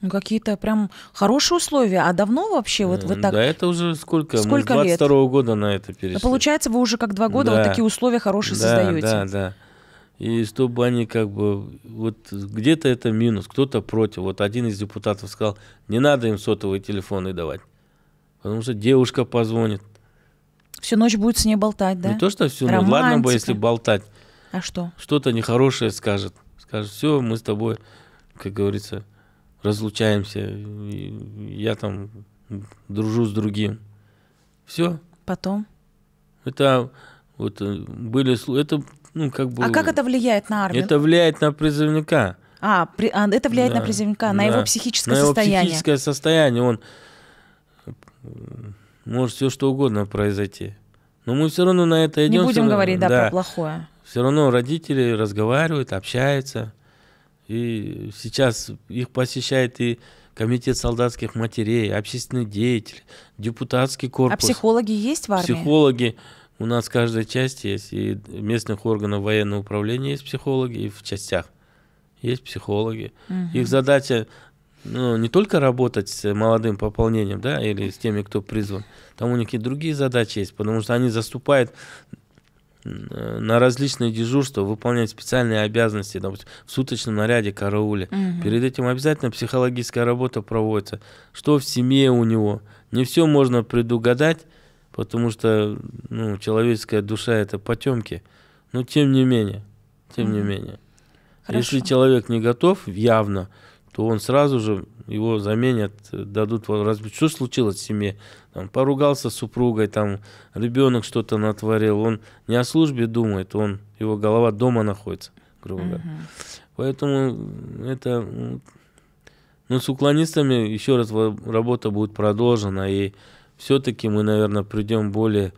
A: Ну, какие-то прям хорошие условия. А давно вообще вот вы так...
B: Да, это уже сколько? Сколько Мы с 22 -го года на это ну, перешли. Да,
A: получается, вы уже как два года да. вот такие условия хорошие да, создаете. Да,
B: да и чтобы они как бы, вот где-то это минус, кто-то против. Вот один из депутатов сказал, не надо им сотовые телефоны давать, потому что девушка позвонит.
A: Всю ночь будет с ней болтать, да? Не то, что всю Романтика. ночь, ладно бы, если болтать.
B: А что? Что-то нехорошее скажет. Скажет, все, мы с тобой, как говорится, разлучаемся, я там дружу с другим.
A: Все. Потом?
B: Это вот э, были, это ну, как бы... А как это влияет на армию? Это влияет на призывника.
A: А, при, а это влияет да, на призывника, да, на его психическое на состояние. его психическое
B: состояние. Он может все что угодно произойти. Но мы все равно на это идем. Не будем говорить, да, да, про плохое. Все равно родители разговаривают, общаются. И сейчас их посещает и комитет солдатских матерей, общественный деятель, депутатский корпус. А психологи есть в армии? Психологи. У нас в каждой части есть, и местных органов военного управления есть психологи, и в частях есть психологи. Угу. Их задача ну, не только работать с молодым пополнением, да, или с теми, кто призван. Там у них и другие задачи есть, потому что они заступают на различные дежурства, выполнять специальные обязанности, допустим, в суточном наряде карауле. Угу. Перед этим обязательно психологическая работа проводится. Что в семье у него? Не все можно предугадать, потому что ну, человеческая душа это потемки. Но тем не менее, тем mm-hmm. не менее. Хорошо. Если человек не готов явно, то он сразу же его заменят, дадут разве что случилось в семье, там поругался с супругой, там ребенок что-то натворил, он не о службе думает, он его голова дома находится, грубо говоря. Mm-hmm. Поэтому это ну с уклонистами еще раз работа будет продолжена и все-таки мы, наверное, придем более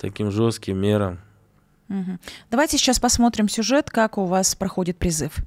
B: таким жестким мерам.
A: Давайте сейчас посмотрим сюжет, как у вас проходит призыв.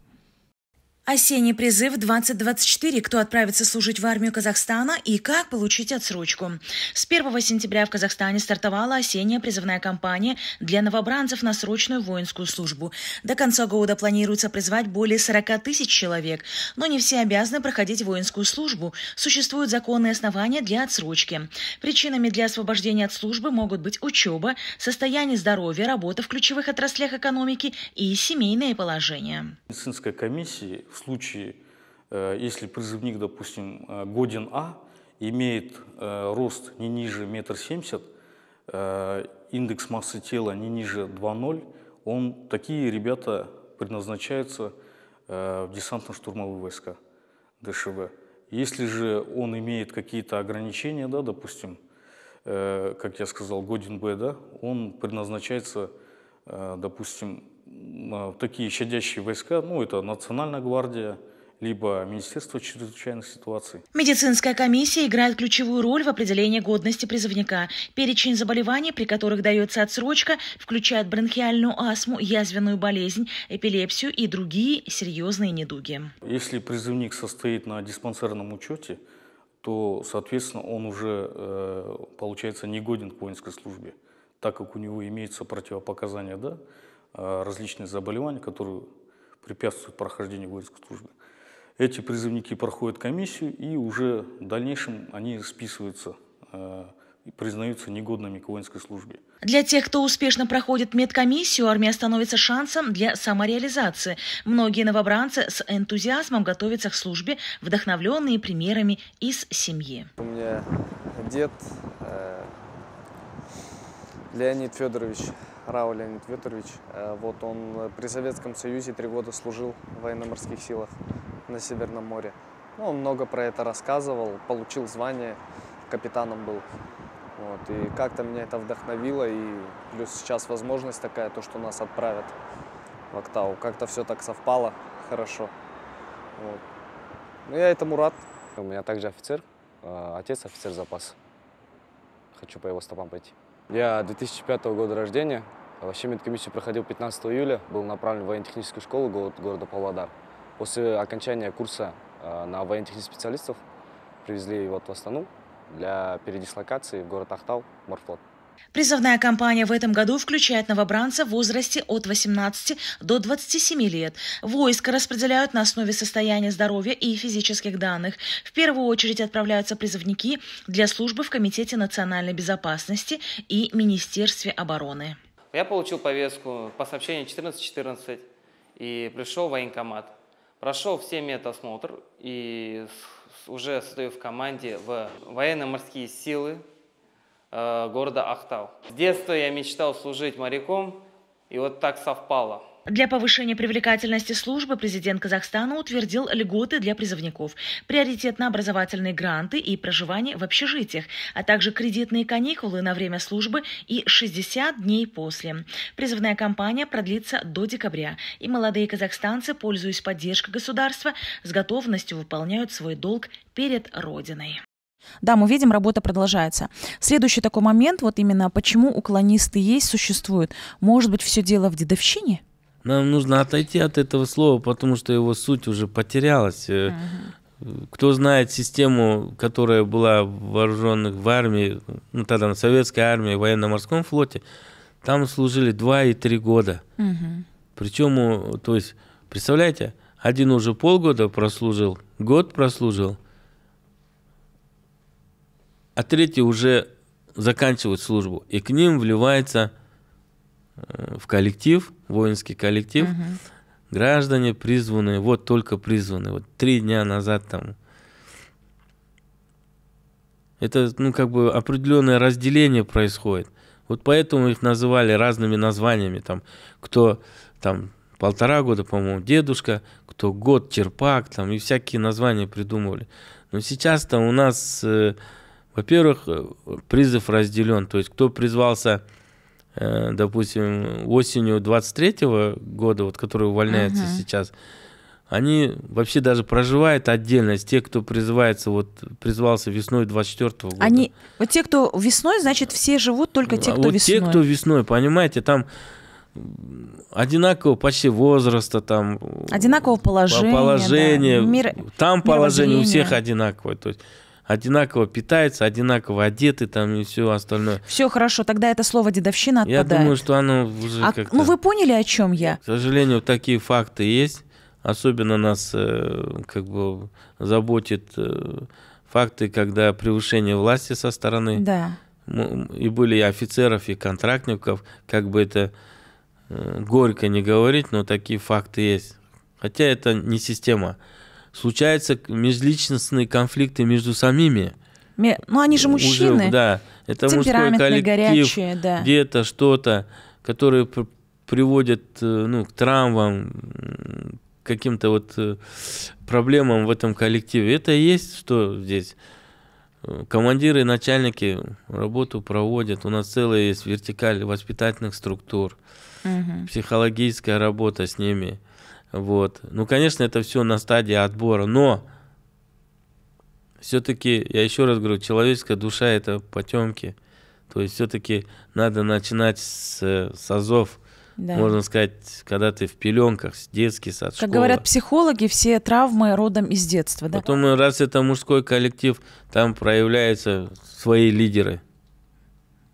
A: Осенний призыв 2024. Кто отправится служить в армию Казахстана и как получить отсрочку? С 1 сентября в Казахстане стартовала осенняя призывная кампания для новобранцев на срочную воинскую службу. До конца года планируется призвать более 40 тысяч человек, но не все обязаны проходить воинскую службу. Существуют законные основания для отсрочки. Причинами для освобождения от службы могут быть учеба, состояние здоровья, работа в ключевых отраслях экономики и семейное положение.
D: Медицинская комиссия в случае, э, если призывник, допустим, э, годен А, имеет э, рост не ниже 1,70 м, индекс массы тела не ниже 2,0, он, такие ребята предназначаются в десантно-штурмовые войска ДШВ. Если же он имеет какие-то ограничения, да, допустим, э, как я сказал, годен Б, да, он предназначается, э, допустим, а, такие щадящие войска, ну, это Национальная гвардия, либо Министерство чрезвычайных ситуаций.
A: Медицинская комиссия играет ключевую роль в определении годности призывника. Перечень заболеваний, при которых дается отсрочка, включает бронхиальную астму, язвенную болезнь, эпилепсию и другие серьезные недуги.
D: Если призывник состоит на диспансерном учете, то, соответственно, он уже, э, получается, негоден к воинской службе, так как у него имеются противопоказания, да, Э, различные заболевания, которые препятствуют прохождению воинской службы. Эти призывники проходят комиссию, и уже в дальнейшем они списываются э, признаются негодными к воинской службе.
A: Для тех, кто успешно проходит медкомиссию, армия становится шансом для самореализации. Многие новобранцы с энтузиазмом готовятся к службе, вдохновленные примерами из семьи.
D: У меня дед э, Леонид Федорович Рау Леонид Викторович. Э, вот он э, при Советском Союзе три года служил в военно-морских силах на Северном море. Ну, он много про это рассказывал, получил звание, капитаном был. Вот, и как-то меня это вдохновило, и плюс сейчас возможность такая, то, что нас отправят в Октау. Как-то все так совпало хорошо. Вот. Ну, я этому рад. У меня также офицер, э, отец офицер запас. Хочу по его стопам пойти. Я 2005 года рождения. А вообще медкомиссию проходил 15 июля. Был направлен в военно-техническую школу города Павлодар. После окончания курса а, на военно-технических специалистов привезли вот в Астану для передислокации в город Ахтал, Морфлот.
A: Призывная кампания в этом году включает новобранцев в возрасте от 18 до 27 лет. Войска распределяют на основе состояния здоровья и физических данных. В первую очередь отправляются призывники для службы в Комитете национальной безопасности и Министерстве обороны.
D: Я получил повестку по сообщению 1414 и пришел в военкомат. Прошел все медосмотр и уже стою в команде в военно-морские силы Э, города Ахтау. С детства я мечтал служить моряком, и вот так совпало.
A: Для повышения привлекательности службы президент Казахстана утвердил льготы для призывников, на образовательные гранты и проживание в общежитиях, а также кредитные каникулы на время службы и 60 дней после. Призывная кампания продлится до декабря, и молодые казахстанцы, пользуясь поддержкой государства, с готовностью выполняют свой долг перед Родиной. Да, мы видим, работа продолжается. Следующий такой момент, вот именно почему уклонисты есть, существуют. Может быть, все дело в дедовщине?
B: Нам нужно отойти от этого слова, потому что его суть уже потерялась. uh Кто знает систему, которая была вооруженных в армии, ну тогда на советской армии, в военно-морском флоте, там служили 2 и 3 года. Угу. Причем, э, то есть, представляете, один уже полгода прослужил, год прослужил, а третьи уже заканчивают службу. И к ним вливается э, в коллектив, воинский коллектив, угу. граждане призванные, вот только призванные, вот три дня назад там. Это, ну, как бы определенное разделение происходит. Вот поэтому их называли разными названиями, там, кто там полтора года, по-моему, дедушка, кто год черпак, там, и всякие названия придумывали. Но сейчас-то у нас э, во-первых, э, призыв разделен. То есть кто призвался, э, допустим, осенью 23 года, вот который увольняется угу. сейчас, они вообще даже проживают отдельно. Те, кто призывается, вот призвался весной 24 -го года.
A: Они, вот те, кто весной, значит, все живут только те, кто вот весной. те, кто
B: весной, понимаете, там одинакового почти возраста, там...
A: Одинаково положения. Положение. Да. Мир,
B: там положение у всех одинаковое. То есть одинаково питаются, одинаково одеты там и все остальное.
A: Все хорошо, тогда это слово дедовщина отпадает. Я думаю,
B: что оно уже а, как-то... Ну
A: вы поняли, о чем я? К
B: сожалению, такие факты есть. Особенно нас э, как бы заботит э, факты, когда превышение власти со стороны. Да. И были и офицеров, и контрактников. Как бы это э, горько не говорить, но такие факты есть. Хотя это не система случаются межличностные конфликты между самими.
A: Ну, они же мужчины. Уже, да, это мужской коллектив, горячие, да.
B: где-то что-то, которые приводят э, ну, к травмам, каким-то вот э, проблемам в этом коллективе. Это и есть, что здесь э, командиры и начальники работу проводят. У нас целая есть вертикаль воспитательных структур, угу. психологическая работа с ними – вот. Ну, конечно, это все на стадии отбора, но все-таки, я еще раз говорю, человеческая душа это потемки. То есть все-таки надо начинать с, с азов, да. можно сказать, когда ты в пеленках, с детский сад, Как школа. говорят
A: психологи, все травмы родом из детства. Да?
B: Потом, раз это мужской коллектив, там проявляются свои лидеры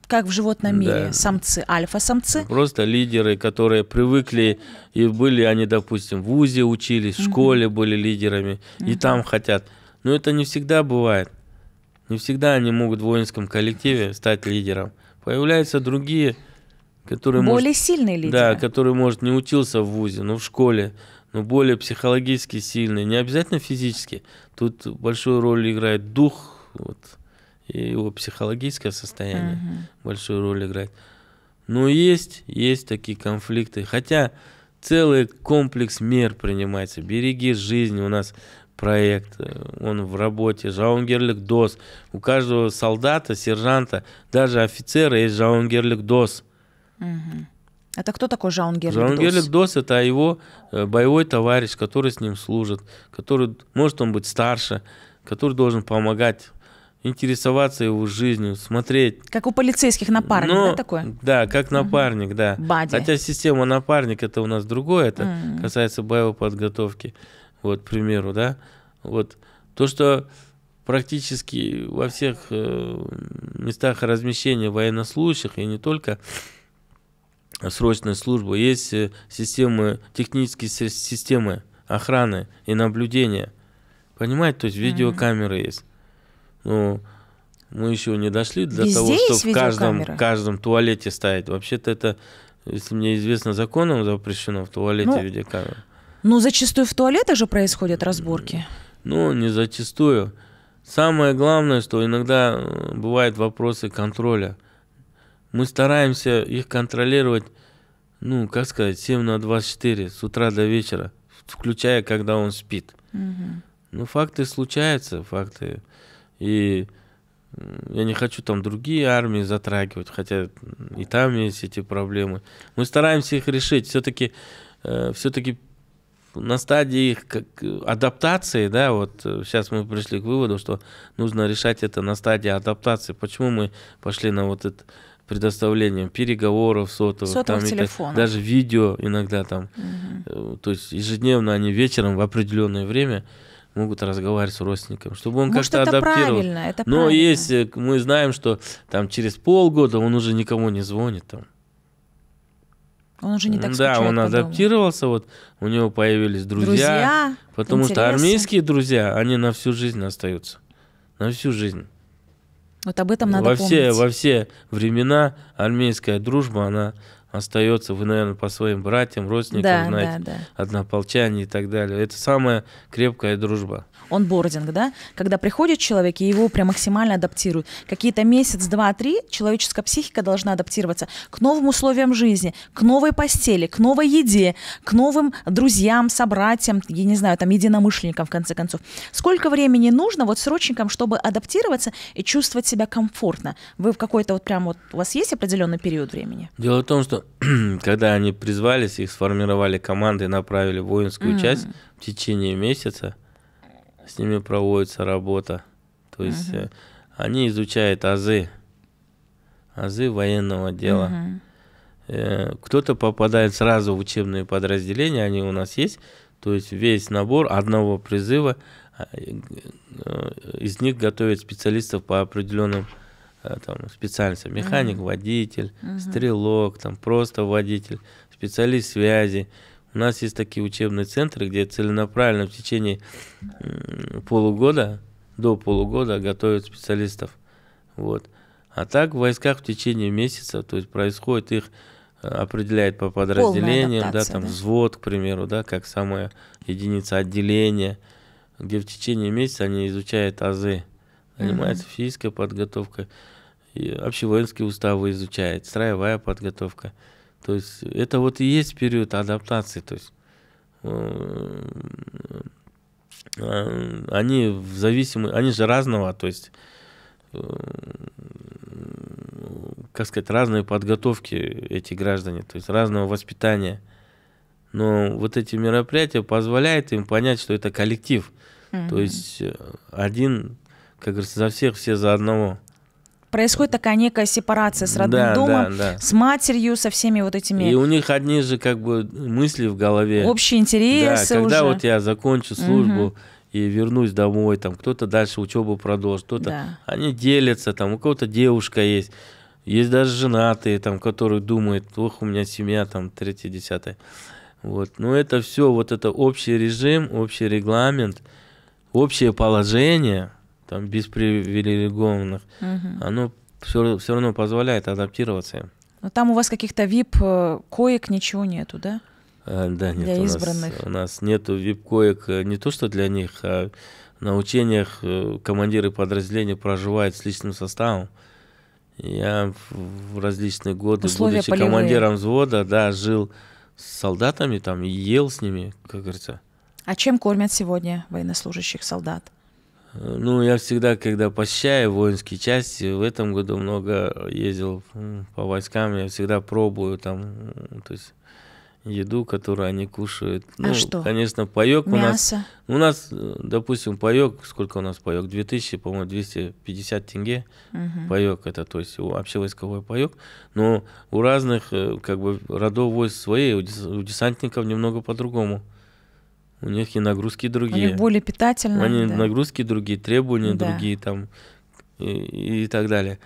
A: как в животном мире, да. самцы, альфа-самцы.
B: Просто лидеры, которые привыкли, и были они, допустим, в ВУЗе учились, в угу. школе были лидерами, угу. и ну там хотят. Но это не всегда бывает. Не всегда они могут в воинском коллективе стать лидером. Появляются другие, которые... Более может, сильные лидеры. Да, которые может, не учился в ВУЗе, но в школе, но более психологически сильные. Не обязательно физически. Тут большую роль играет дух, вот, и его психологическое состояние угу. большую роль играет. Но есть, есть такие конфликты. Хотя целый комплекс мер принимается. Береги жизнь. У нас проект, э, он в работе, Жаунгерлик ДОС. У каждого солдата, сержанта, даже офицера есть Жаунгерлик ДОС.
A: Угу. Это кто такой Жаунгерлик ДОС? Жаунгерлик
B: ДОС – это его э, боевой товарищ, который с ним служит, который, может он быть старше, который должен помогать интересоваться его жизнью, смотреть.
A: Как у полицейских напарник, Но, да, такое?
B: Да, как напарник, uh-huh. да. Бади. Хотя система напарник это у нас другое, это uh-huh. касается боевой подготовки, вот, к примеру, да. Вот то, что практически во всех э, местах размещения военнослужащих и не только срочной службы есть э, системы, технические системы охраны и наблюдения. Понимаете, то есть видеокамеры mm-hmm. есть ну, мы еще не дошли до Везде того, чтобы в каждом, каждом туалете ставить. Вообще-то это, если мне известно, законом запрещено в туалете ну, видеокамера.
A: Ну, зачастую в туалетах же происходят разборки.
B: Ну, не зачастую. Самое главное, что иногда э, бывают вопросы контроля. Мы стараемся их контролировать, ну, как сказать, 7 на 24, с утра до вечера, включая, когда он спит. Угу. Ну, факты случаются, факты. И я не хочу там другие армии затрагивать, хотя и там есть эти проблемы. Мы стараемся их решить. Все-таки э, все-таки на стадии их как адаптации, да, вот сейчас э, мы пришли к выводу, что нужно решать это на стадии адаптации. Почему мы пошли на вот это предоставление, переговоров сотовых, сотовых там, Это, даже видео иногда там, угу. то есть ежедневно они а вечером в определенное время могут разговаривать с родственником, чтобы он как-то адаптировал. Правильно, это Но правильно. есть, э, мы знаем, что там через полгода он уже никому не звонит там.
A: Он уже не так Да, он
B: адаптировался, вот у него появились друзья. Друзья. Потому интересы. что армейские друзья, они на всю жизнь остаются. На всю жизнь.
A: Вот об этом надо во помнить. Все, во
B: все времена армейская дружба, она остается, вы, наверное, по своим братьям, родственникам, да, знаете, да, да. однополчане и так далее. Это самая крепкая дружба.
A: он бординг да? Когда приходит человек и его прям максимально адаптируют. Какие-то месяц, два, три человеческая психика должна адаптироваться к новым условиям жизни, к новой постели, к новой еде, к новым друзьям, собратьям, я не знаю, там, единомышленникам, в конце концов. Сколько времени нужно вот срочникам, чтобы адаптироваться и чувствовать себя комфортно? Вы в какой-то вот прям вот, у вас есть определенный период времени?
B: Дело в том, что когда они призвались, их сформировали команды и направили в воинскую mm-hmm. часть, в течение месяца с ними проводится работа. То есть mm-hmm. они изучают азы, азы военного дела. Mm-hmm. Кто-то попадает сразу в учебные подразделения, они у нас есть. То есть весь набор одного призыва, а, э, из них готовят специалистов по определенным Э, там, специальности. Механик, угу. водитель, угу. стрелок, там, просто водитель, специалист связи. У нас есть такие учебные центры, где целенаправленно в течение полугода, до полугода готовят специалистов. Вот. А так в войсках в течение месяца, то есть происходит их э, определяет по подразделениям, да, там да? взвод, к примеру, да, как самая единица отделения, где в течение месяца они изучают азы занимается mm-hmm. физическая подготовка, и общевоинские уставы изучает, строевая подготовка. То есть это вот и есть период адаптации. То есть э, э, они в зависимости, они же разного, то есть, э, как сказать, разные подготовки эти граждане, то есть разного воспитания. Но вот эти мероприятия позволяют им понять, что это коллектив. Mm-hmm. То есть один как говорится, за всех, все за одного.
A: Происходит такая некая сепарация с родным да, домом, да, да. с матерью, со всеми вот этими. И
B: у них одни же как бы мысли в голове. Общие
A: интересы Да, когда уже. вот
B: я закончу службу угу. и вернусь домой, там кто-то дальше учебу продолжит, кто-то... Да. Они делятся, там у кого-то девушка есть, есть даже женатые, там, которые думают, ох, у меня семья, там, третья десятая". Вот. Но это все, вот это общий режим, общий регламент, общее положение – там без привилегированных, угу. оно все, все равно позволяет адаптироваться.
A: Но там у вас каких-то VIP э, коек ничего нету, да?
B: А, да, нет. Для у избранных. Нас, у нас нету VIP коек э, не то что для них, а на учениях командиры подразделения проживают с личным составом. Я в различные годы, Условия будучи полевые. командиром взвода, да, жил с солдатами там и ел с ними, как говорится.
A: А чем кормят сегодня военнослужащих солдат?
B: Ну, я всегда, когда посещаю воинские части, в этом году много ездил по войскам, я всегда пробую там, то есть еду, которую они кушают. А ну, что? Конечно, поег у нас. У нас, э, допустим, поег сколько у нас паёк? 2000, по-моему, 250 тенге. Угу. Паёк это, то есть вообще войсковой поег. Но у разных, э, как бы, родов войск своей, у десантников немного по-другому. У них и нагрузки другие. У них более
A: питательные. Они да.
B: нагрузки другие, требования да. другие там и, и так далее.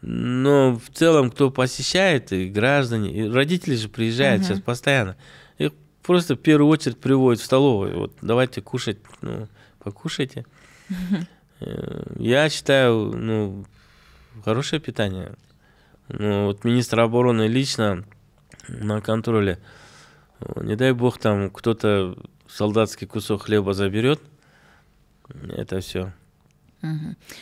B: Но в целом, кто посещает, и граждане, и родители же приезжают угу. сейчас постоянно. Их просто в первую очередь приводят в столовую. Вот давайте кушать, ну, покушайте. Э, я считаю, ну, хорошее питание. Ну, вот министр обороны лично на контроле. Не дай бог там кто-то солдатский кусок хлеба заберет, это все.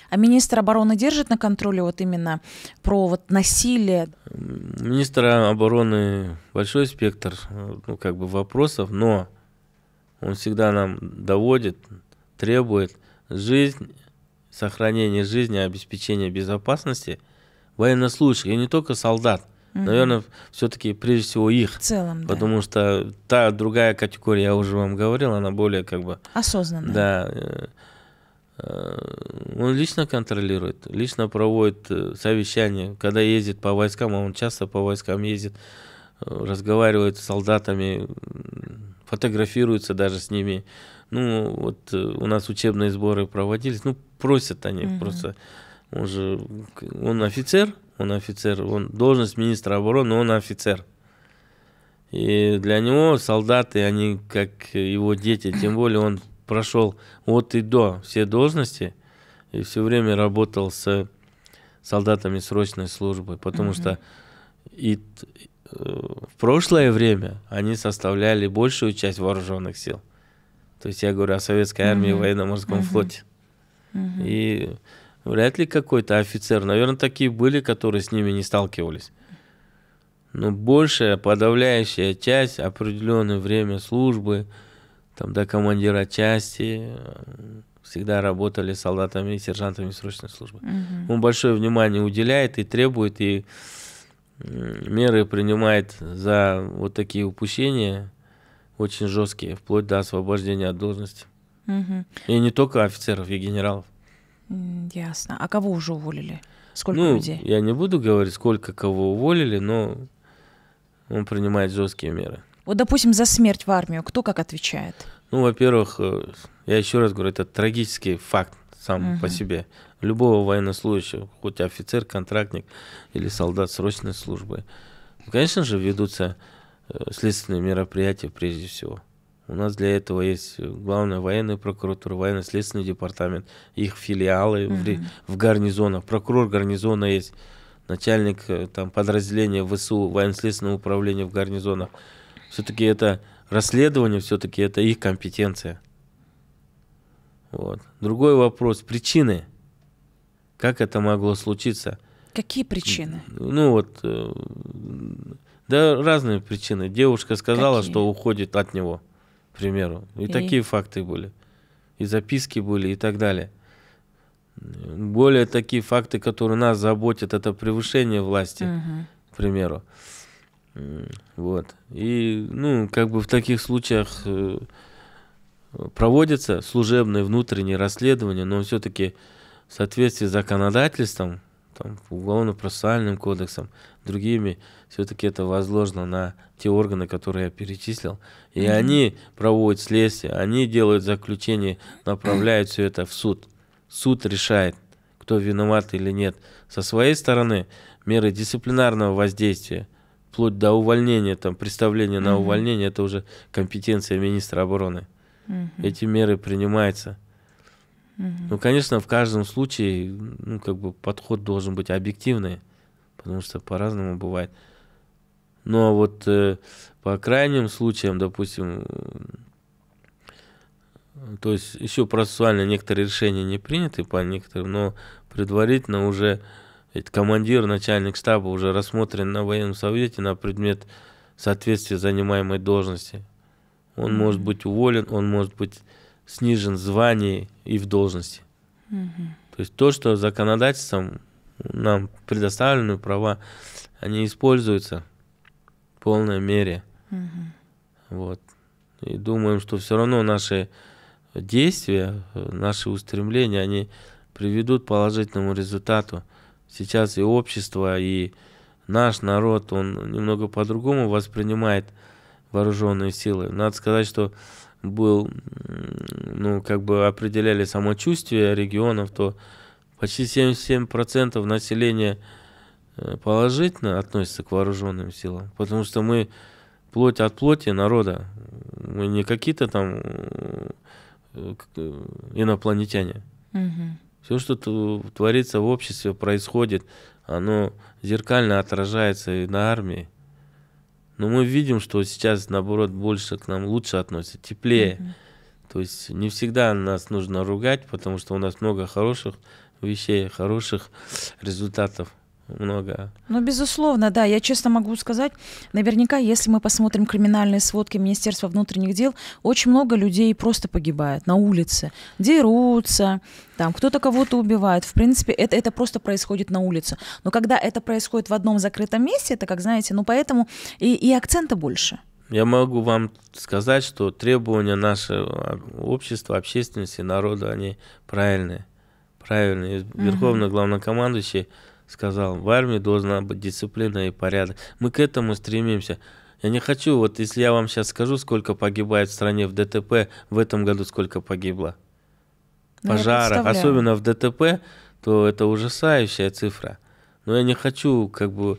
A: А министр обороны держит на контроле вот именно про вот насилие?
B: Министра обороны большой спектр ну, как бы вопросов, но он всегда нам доводит, требует жизнь, сохранение жизни, обеспечение безопасности военнослужащих, и не только солдат, Угу. Наверное, все-таки прежде всего их. В целом, Потому что та другая категория, я уже вам говорил, она более как бы... Осознанная. Да. Э, э, он лично контролирует, лично проводит э, совещания. Когда ездит по войскам, а он часто по войскам ездит, разговаривает с солдатами, фотографируется даже с ними. Ну, вот у нас учебные сборы проводились. Ну, просят они угу. просто. Он же, он офицер, он офицер, он должность министра обороны, но он офицер. И для него солдаты, они как его дети, тем более он прошел от и до все должности и все время работал с солдатами срочной службы, потому mm-hmm. что и э, в прошлое время они составляли большую часть вооруженных сил. То есть я говорю о советской армии mm-hmm. военно-морском mm-hmm. флоте. Mm-hmm. И Вряд ли какой-то офицер. Наверное, такие были, которые с ними не сталкивались. Но большая, подавляющая часть, определенное время службы, там до командира части, всегда работали солдатами и сержантами срочной службы. Угу. Он большое внимание уделяет и требует, и меры принимает за вот такие упущения, очень жесткие, вплоть до освобождения от должности. Угу. И не только офицеров и генералов.
A: Ясно. А кого уже уволили? Сколько ну, людей?
B: Я не буду говорить, сколько кого уволили, но он принимает жесткие меры.
A: Вот, допустим, за смерть в армию кто как отвечает?
B: Ну, во-первых, э, я еще раз говорю, это трагический факт сам угу. по себе. Любого военнослужащего, хоть офицер, контрактник или солдат срочной службы. Конечно же, ведутся э, следственные мероприятия прежде всего. У нас для этого есть э, главная военная прокуратура, военно-следственный департамент, их филиалы угу. mm в, в гарнизонах. Прокурор гарнизона есть, начальник э, там, подразделения ВСУ, военно-следственного управления в гарнизонах. Все-таки это расследование, все-таки это их компетенция. Вот. Другой вопрос. Причины. Как это могло случиться?
A: Какие причины?
B: Ну вот, э, да разные причины. Девушка сказала, Какие? что уходит от него примеру. И, и такие факты были. И записки были, и так далее. Более такие факты, которые нас заботят, это превышение власти, угу. к примеру. Вот. И, ну, как бы в таких случаях э, проводятся служебные внутренние расследования, но все-таки в соответствии с законодательством там, уголовно-процессуальным кодексом, другими, все-таки это возложено на те органы, которые я перечислил. И mm они проводят следствие, они делают заключение, направляют все это в суд. Суд решает, кто виноват или нет. Со своей стороны, меры дисциплинарного воздействия, вплоть до увольнения, там, представления mm на увольнение, это уже компетенция министра обороны. mm Эти меры принимаются. Ну, конечно, в каждом случае, ну, как бы подход должен быть объективный, потому что по-разному бывает. Но вот э, по крайним случаям, допустим, э, то есть еще процессуально некоторые решения не приняты по некоторым, но предварительно уже командир, начальник штаба уже рассмотрен на военном совете на предмет соответствия занимаемой должности. Он mm-hmm. может быть уволен, он может быть снижен в звании и в должности. Угу. То есть то, что законодательством нам предоставлены права, они используются в полной мере. Угу. Вот. И думаем, что все равно наши действия, наши устремления, они приведут к положительному результату. Сейчас и общество, и наш народ, он немного по-другому воспринимает вооруженные силы. Надо сказать, что был, ну, как бы определяли самочувствие регионов, то почти 77% населения э, положительно относится к вооруженным силам, потому что мы плоть от плоти народа, мы не какие-то там э, э, инопланетяне. Угу. Все, что творится в обществе, происходит, оно зеркально отражается и на армии. Но мы видим, что сейчас, наоборот, больше к нам лучше относятся, теплее. Mm-hmm. То есть не всегда нас нужно ругать, потому что у нас много хороших вещей, хороших результатов много. Ну,
A: безусловно, да. Я честно могу сказать, наверняка, если мы посмотрим криминальные сводки Министерства внутренних дел, очень много людей просто погибает на улице, дерутся, там кто-то кого-то убивает. В принципе, это, это просто происходит на улице. Но когда это происходит в одном закрытом месте, это, как знаете, ну поэтому и, и акцента больше.
B: Я могу вам сказать, что требования нашего общества, общественности, народа, они правильные. Правильные. Верховный угу. главнокомандующий сказал, в армии должна быть дисциплина и порядок. Мы к этому стремимся. Я не хочу, вот если я вам сейчас скажу, сколько погибает в стране в ДТП, в этом году сколько погибло. Ну, Пожарах, особенно в ДТП, то это ужасающая цифра. Но я не хочу как бы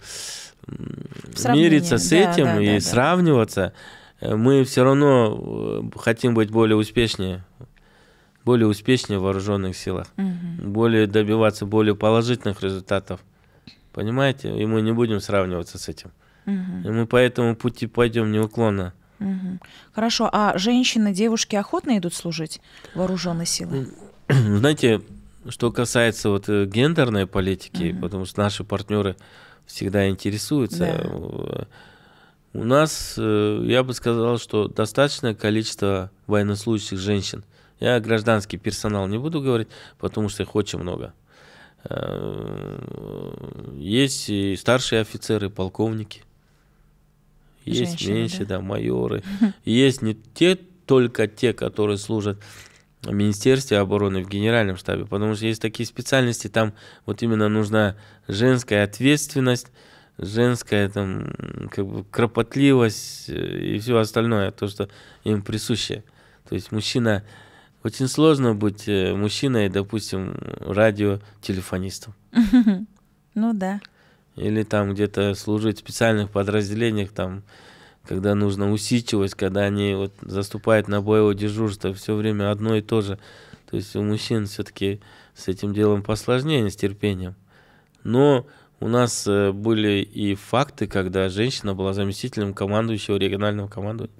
B: мириться с да, этим да, и да, сравниваться. Э, мы все равно э, хотим быть более успешнее более успешнее в вооруженных силах, угу. более добиваться более положительных результатов. Понимаете? И мы не будем сравниваться с этим. Угу. И мы по этому пути пойдем неуклонно.
A: Угу. Хорошо, а женщины, девушки охотно идут служить в вооруженные силы?
B: Знаете, что касается вот э, гендерной политики, угу. потому что наши партнеры всегда интересуются. Да. Э, у нас, э, я бы сказал, что достаточное количество военнослужащих женщин. Я гражданский персонал не буду говорить, потому что их очень много. Э, есть и старшие офицеры, полковники.
D: Есть Женщины, меньше, да, да майоры.
B: Есть не те, только те, которые служат в Министерстве обороны, в Генеральном штабе, потому что есть такие специальности, там вот именно нужна женская ответственность, женская там как бы кропотливость э, и все остальное, то, что им присуще. То есть мужчина очень сложно быть э, мужчиной, допустим, радиотелефонистом. Ну да. Или там где-то служить в специальных подразделениях, там, когда нужно усидчивость, когда они вот заступают на боевое дежурство, все время одно и то же. То есть у мужчин все-таки с этим делом посложнее, с терпением. Но у нас э, были и факты, когда женщина была заместителем командующего регионального командования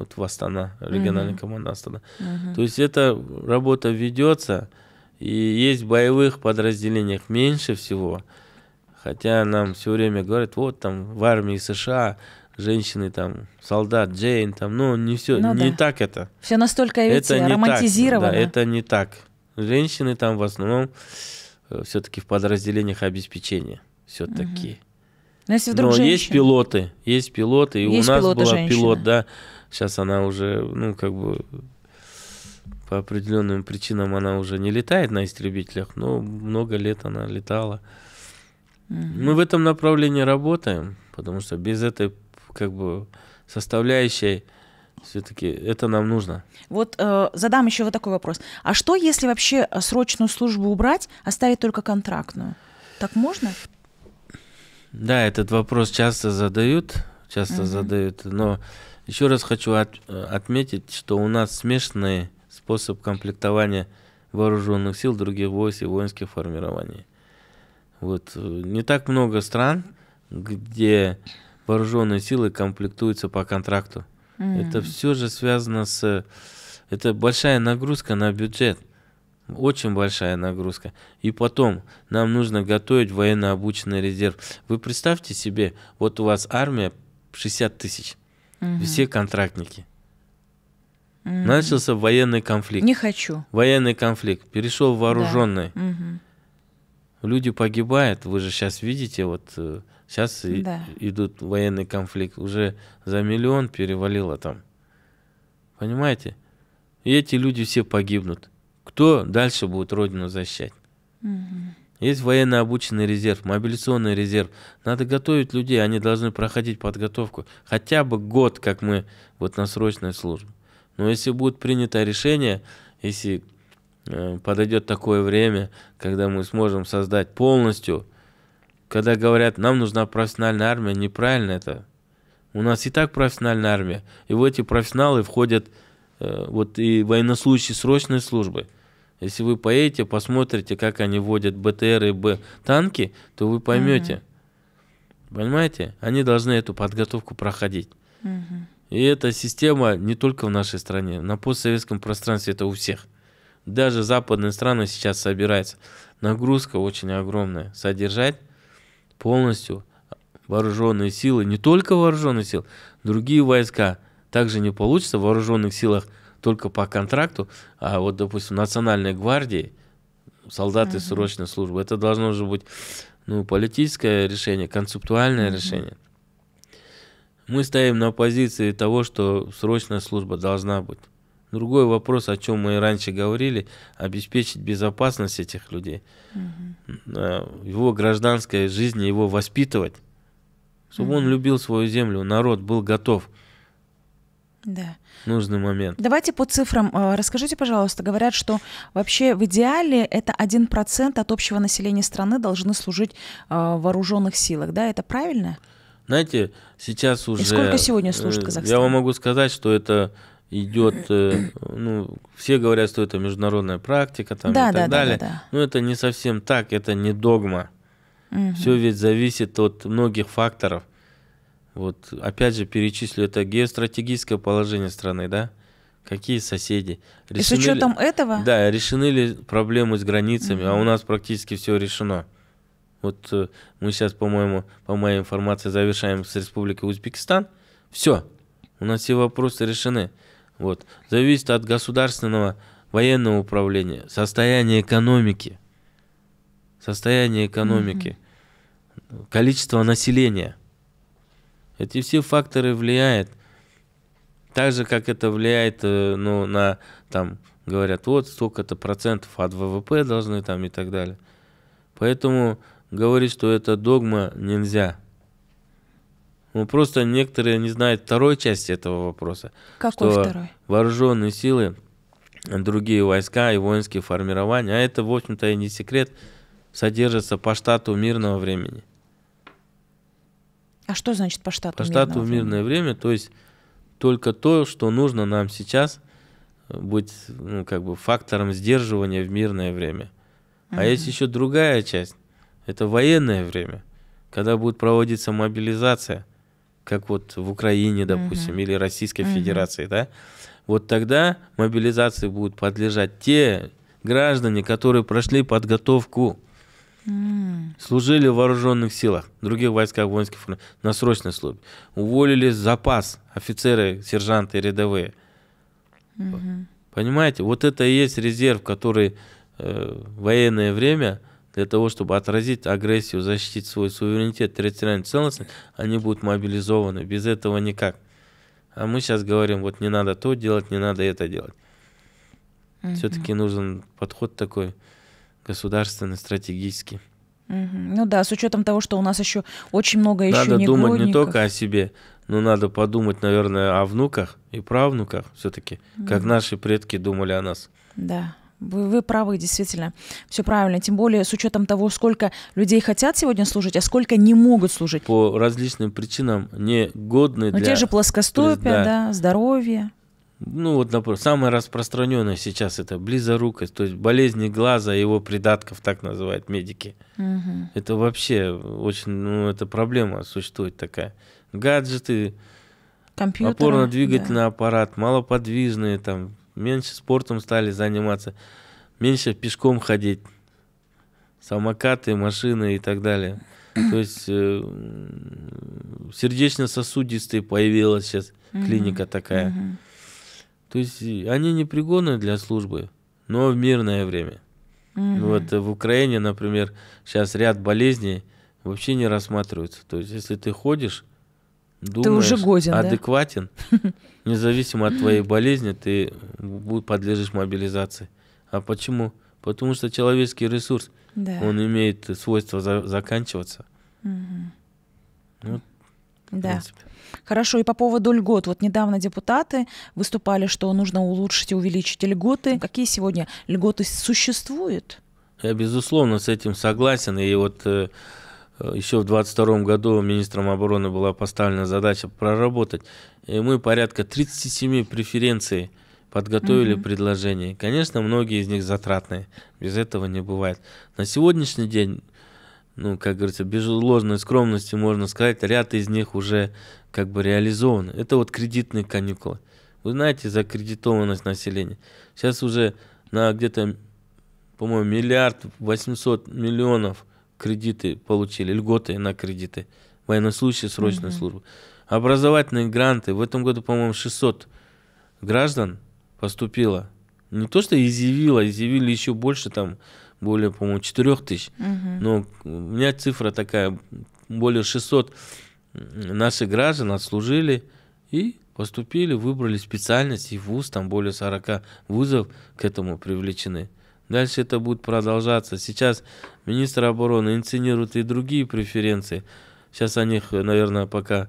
B: вот в Астана, региональная угу. команда Астана. Угу. То есть эта работа ведется, и есть в боевых подразделениях меньше всего, хотя нам все время говорят, вот там в армии США женщины там, солдат, Джейн там, ну не все, ну, не да. так это. Все настолько видите, это не романтизировано. Так, да, это не так. Женщины там в основном э, все-таки в подразделениях обеспечения все-таки. Угу.
A: Но, если вдруг Но есть
B: пилоты, есть пилоты, и есть у нас была женщина. пилот, да, Сейчас она уже, ну, как бы по определенным причинам она уже не летает на истребителях, но много лет она летала. Угу. Мы в этом направлении работаем, потому что без этой как бы составляющей все-таки это нам нужно.
A: Вот э, задам еще вот такой вопрос. А что, если вообще э, срочную службу убрать, оставить только контрактную? Так можно?
B: Да, этот вопрос часто задают, часто угу. задают, но еще раз хочу от, э, отметить, что у нас смешанный способ комплектования вооруженных сил других войск и воинских формирований. Вот. Э, не так много стран, где вооруженные силы комплектуются по контракту. Mm. Это все же связано с... Это большая нагрузка на бюджет. Очень большая нагрузка. И потом нам нужно готовить военно-обученный резерв. Вы представьте себе, вот у вас армия 60 тысяч. Угу. Все контрактники. Угу. Начался военный конфликт. Не хочу. Военный конфликт. Перешел в вооруженный. Да.
C: Угу.
B: Люди погибают. Вы же сейчас видите, вот сейчас э, да. и, идут военный конфликт. Уже за миллион перевалило там. Понимаете? И эти люди все погибнут. Кто дальше будет Родину защищать? Угу. Есть военно-обученный резерв, мобилизационный резерв. Надо готовить людей, они должны проходить подготовку. Хотя бы год, как мы вот на срочной службе. Но если будет принято решение, если э, подойдет такое время, когда мы сможем создать полностью, когда говорят, нам нужна профессиональная армия, неправильно это. У нас и так профессиональная армия. И в эти профессионалы входят э, вот и военнослужащие срочной службы – если вы поедете, посмотрите, как они водят БТР и Б танки, то вы поймете. Угу. Понимаете? Они должны эту подготовку проходить. Угу. И эта система не только в нашей стране, на постсоветском пространстве это у всех. Даже западные страны сейчас собираются. Нагрузка очень огромная. Содержать полностью вооруженные силы, не только вооруженные силы, другие войска. Также не получится в вооруженных силах – только по контракту, а вот, допустим, Национальной гвардии, солдаты угу. срочной службы, это должно же быть ну, политическое решение, концептуальное угу. решение. Мы стоим на позиции того, что срочная служба должна быть. Другой вопрос, о чем мы и раньше говорили, обеспечить безопасность этих людей, угу. его гражданской жизни, его воспитывать, чтобы угу. он любил свою землю, народ был готов.
A: Да нужный момент. Давайте по цифрам. Э, расскажите, пожалуйста, говорят, что вообще в идеале это 1% от общего населения страны должны служить э, в вооруженных силах, да? Это правильно?
B: Знаете, сейчас уже... И сколько сегодня служит э, Казахстан? Я вам могу сказать, что это идет, ну, все говорят, что это международная практика там, да, и так да, далее. Да, да, да. Но это не совсем так, это не догма. Угу. Все ведь зависит от многих факторов. Вот опять же перечислю, это геостратегическое положение страны, да? Какие соседи? Решены И с учетом ли, этого? Да, решены ли проблемы с границами, угу. а у нас практически все решено. Вот э, мы сейчас, по-моему, по моей информации, завершаем с Республикой Узбекистан. Все, у нас все вопросы решены. Вот. Зависит от государственного военного управления, состояния экономики, состояния экономики, угу. количество населения. Эти все факторы влияют. Так же, как это влияет э, ну, на, там, говорят, вот столько-то процентов от ВВП должны там и так далее. Поэтому говорить, что это догма, нельзя. Ну, просто некоторые не знают второй части этого вопроса. Какой что второй? Вооруженные силы, другие войска и воинские формирования, а это, в общем-то, и не секрет, содержатся по штату мирного времени.
A: А что значит по штату? По штату времени? мирное
B: время, то есть только то, что нужно нам сейчас э, быть ну, как бы фактором сдерживания в мирное время. А mm есть еще другая часть. Это военное время, когда будет проводиться мобилизация, как вот в Украине, допустим, mm или Российской mm Федерации, да? Вот тогда мобилизации будут подлежать те граждане, которые прошли подготовку. Служили в вооруженных силах, других войсках воинских форм, на срочной службе. Уволили запас офицеры, сержанты, рядовые. Mm Понимаете, вот это и есть резерв, который э, военное время для того, чтобы отразить агрессию, защитить свой суверенитет, территориальную целостность, они будут мобилизованы. Без этого никак. А мы сейчас говорим, вот не надо то делать, не надо это делать. mm Все-таки нужен подход такой государственный, стратегически.
A: Ну да, с учетом того, что у нас еще очень много еще Надо думать не только
B: о себе, но надо подумать, наверное, о внуках и правнуках все-таки, как наши предки думали о нас.
A: Да. Вы, вы правы, действительно. Все правильно. Тем более с учетом того, сколько людей хотят сегодня служить, а сколько не могут служить.
B: По различным причинам негодны ну, для... те же плоскостопия, да, да
A: здоровье.
B: Ну вот, например, самое распространенное сейчас это близорукость, то есть болезни глаза, его придатков так называют медики. Угу. Это вообще очень, ну это проблема существует такая. Гаджеты, опорно-двигательный да. аппарат, малоподвижные, там меньше спортом стали заниматься, меньше пешком ходить, самокаты, машины и так далее. То есть э, сердечно-сосудистые появилась сейчас угу. клиника такая. Угу то есть они не пригодны для службы, но в мирное время. Угу. Вот э, в Украине, например, сейчас ряд болезней вообще не рассматриваются. То есть если ты ходишь, думаешь, ты уже годен, адекватен, да? независимо от твоей болезни, ты подлежишь мобилизации. А почему? Потому что человеческий ресурс, да. он имеет свойство за заканчиваться. Угу. Вот
A: да. Хорошо, и по поводу льгот. Вот недавно депутаты выступали, что нужно улучшить и увеличить льготы. Какие сегодня льготы существуют?
B: Я, безусловно, с этим согласен. И вот э, еще в 2022 году министром обороны была поставлена задача проработать. И мы порядка 37 преференций подготовили угу. предложения. Конечно, многие из них затратные. Без этого не бывает. На сегодняшний день ну, как говорится, без ложной скромности можно сказать, ряд из них уже как бы реализован. Это вот кредитные каникулы. Вы знаете закредитованность населения. Сейчас уже на где-то, по-моему, миллиард восемьсот миллионов кредиты получили, льготы на кредиты, военнослужащие срочные mm-hmm. службы. Образовательные гранты. В этом году, по-моему, 600 граждан поступило. Не то, что изъявило, изъявили еще больше там более, по-моему, 4 тысяч. Угу. Но у меня цифра такая, более 600 наших граждан отслужили и поступили, выбрали специальность и вуз, там более 40 вузов к этому привлечены. Дальше это будет продолжаться. Сейчас министр обороны инсценирует и другие преференции. Сейчас о них, наверное, пока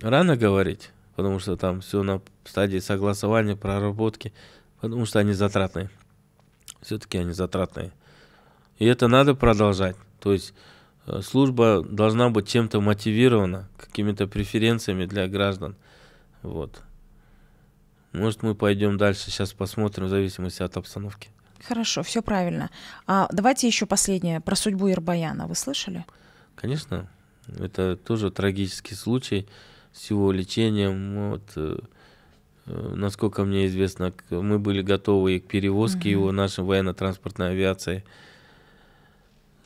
B: рано говорить, потому что там все на стадии согласования, проработки, потому что они затратные все-таки они затратные. И это надо продолжать. То есть э, служба должна быть чем-то мотивирована, какими-то преференциями для граждан. Вот. Может, мы пойдем дальше, сейчас посмотрим, в зависимости от обстановки.
A: Хорошо, все правильно. А давайте еще последнее про судьбу Ирбаяна. Вы слышали?
B: Конечно. Это тоже трагический случай с его лечением. Вот, э, Э, насколько мне известно, мы были готовы и к перевозке угу. его нашей военно-транспортной авиацией.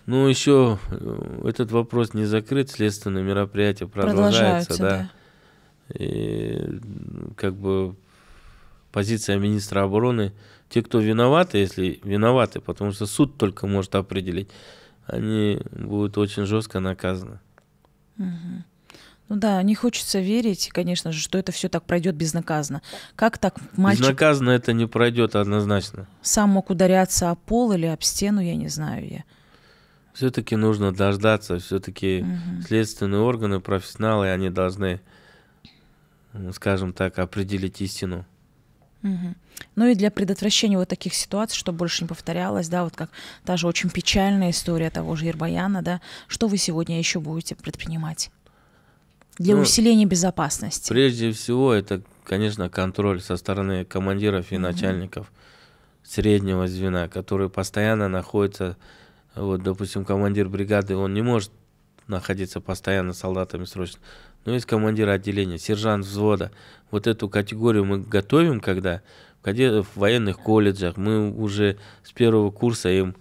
B: Ну, еще э, этот вопрос не закрыт, следственные мероприятия продолжаются, да. да. И как бы позиция министра обороны, те, кто виноваты, если виноваты, потому что суд только может определить, они будут очень жестко наказаны.
A: Угу. Ну да, не хочется верить, конечно же, что это все так пройдет безнаказанно. Как так мальчик... Безнаказанно
B: это не пройдет однозначно.
A: Сам мог ударяться о пол или об стену, я не знаю я.
B: Все-таки нужно дождаться, все-таки угу. следственные органы, профессионалы, они должны, скажем так, определить истину.
A: Угу. Ну и для предотвращения вот таких ситуаций, чтобы больше не повторялось, да, вот как та же очень печальная история того же Ербаяна, да, что вы сегодня еще будете предпринимать? для ну, усиления безопасности?
B: Прежде всего, это, конечно, контроль со стороны командиров и mm-hmm. начальников среднего звена, которые постоянно находятся, вот, допустим, командир бригады, он не может находиться постоянно с солдатами срочно, но есть командир отделения, сержант взвода. Вот эту категорию мы готовим, когда в военных колледжах мы уже с первого курса им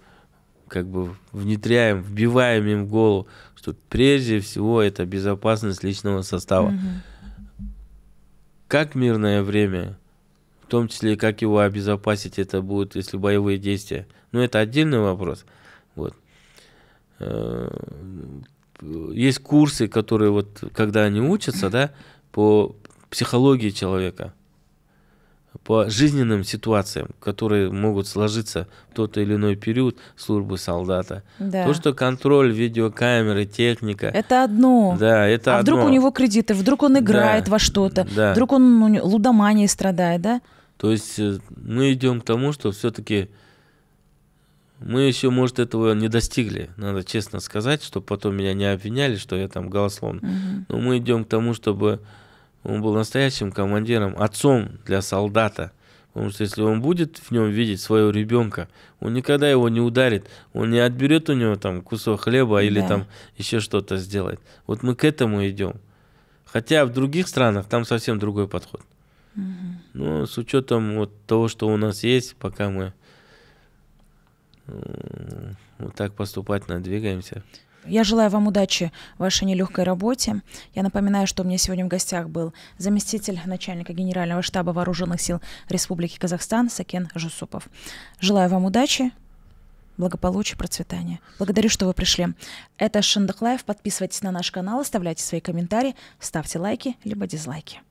B: как бы внедряем, вбиваем им в голову, что прежде всего это безопасность личного состава. Угу. Как мирное время, в том числе как его обезопасить, это будет если боевые действия. Но ну, это отдельный вопрос. Вот. Э, есть курсы, которые вот, когда они учатся, да, по психологии человека – по жизненным ситуациям, которые могут сложиться в тот или иной период службы солдата. Да. То, что контроль, видеокамеры, техника.
A: Это одно.
B: Да, это а одно. вдруг у него
A: кредиты, вдруг он играет да. во что-то, да. вдруг он лудоманией страдает, да?
B: То есть э, мы идем к тому, что все-таки мы еще, может, этого не достигли. Надо честно сказать, чтобы потом меня не обвиняли, что я там голословно. Угу. Но мы идем к тому, чтобы он был настоящим командиром, отцом для солдата. Потому что если он будет в нем видеть своего ребенка, он никогда его не ударит, он не отберет у него там кусок хлеба или там еще что-то сделает. Вот мы к этому идем. Хотя в других странах там совсем другой подход. Угу. Но с учетом вот того, что у нас есть, пока мы вот так поступательно двигаемся.
A: Я желаю вам удачи в вашей нелегкой работе. Я напоминаю, что у меня сегодня в гостях был заместитель начальника Генерального штаба Вооруженных сил Республики Казахстан Сакен Жусупов. Желаю вам удачи, благополучия, процветания. Благодарю, что вы пришли. Это Шандаклаев. Подписывайтесь на наш канал, оставляйте свои комментарии, ставьте лайки либо дизлайки.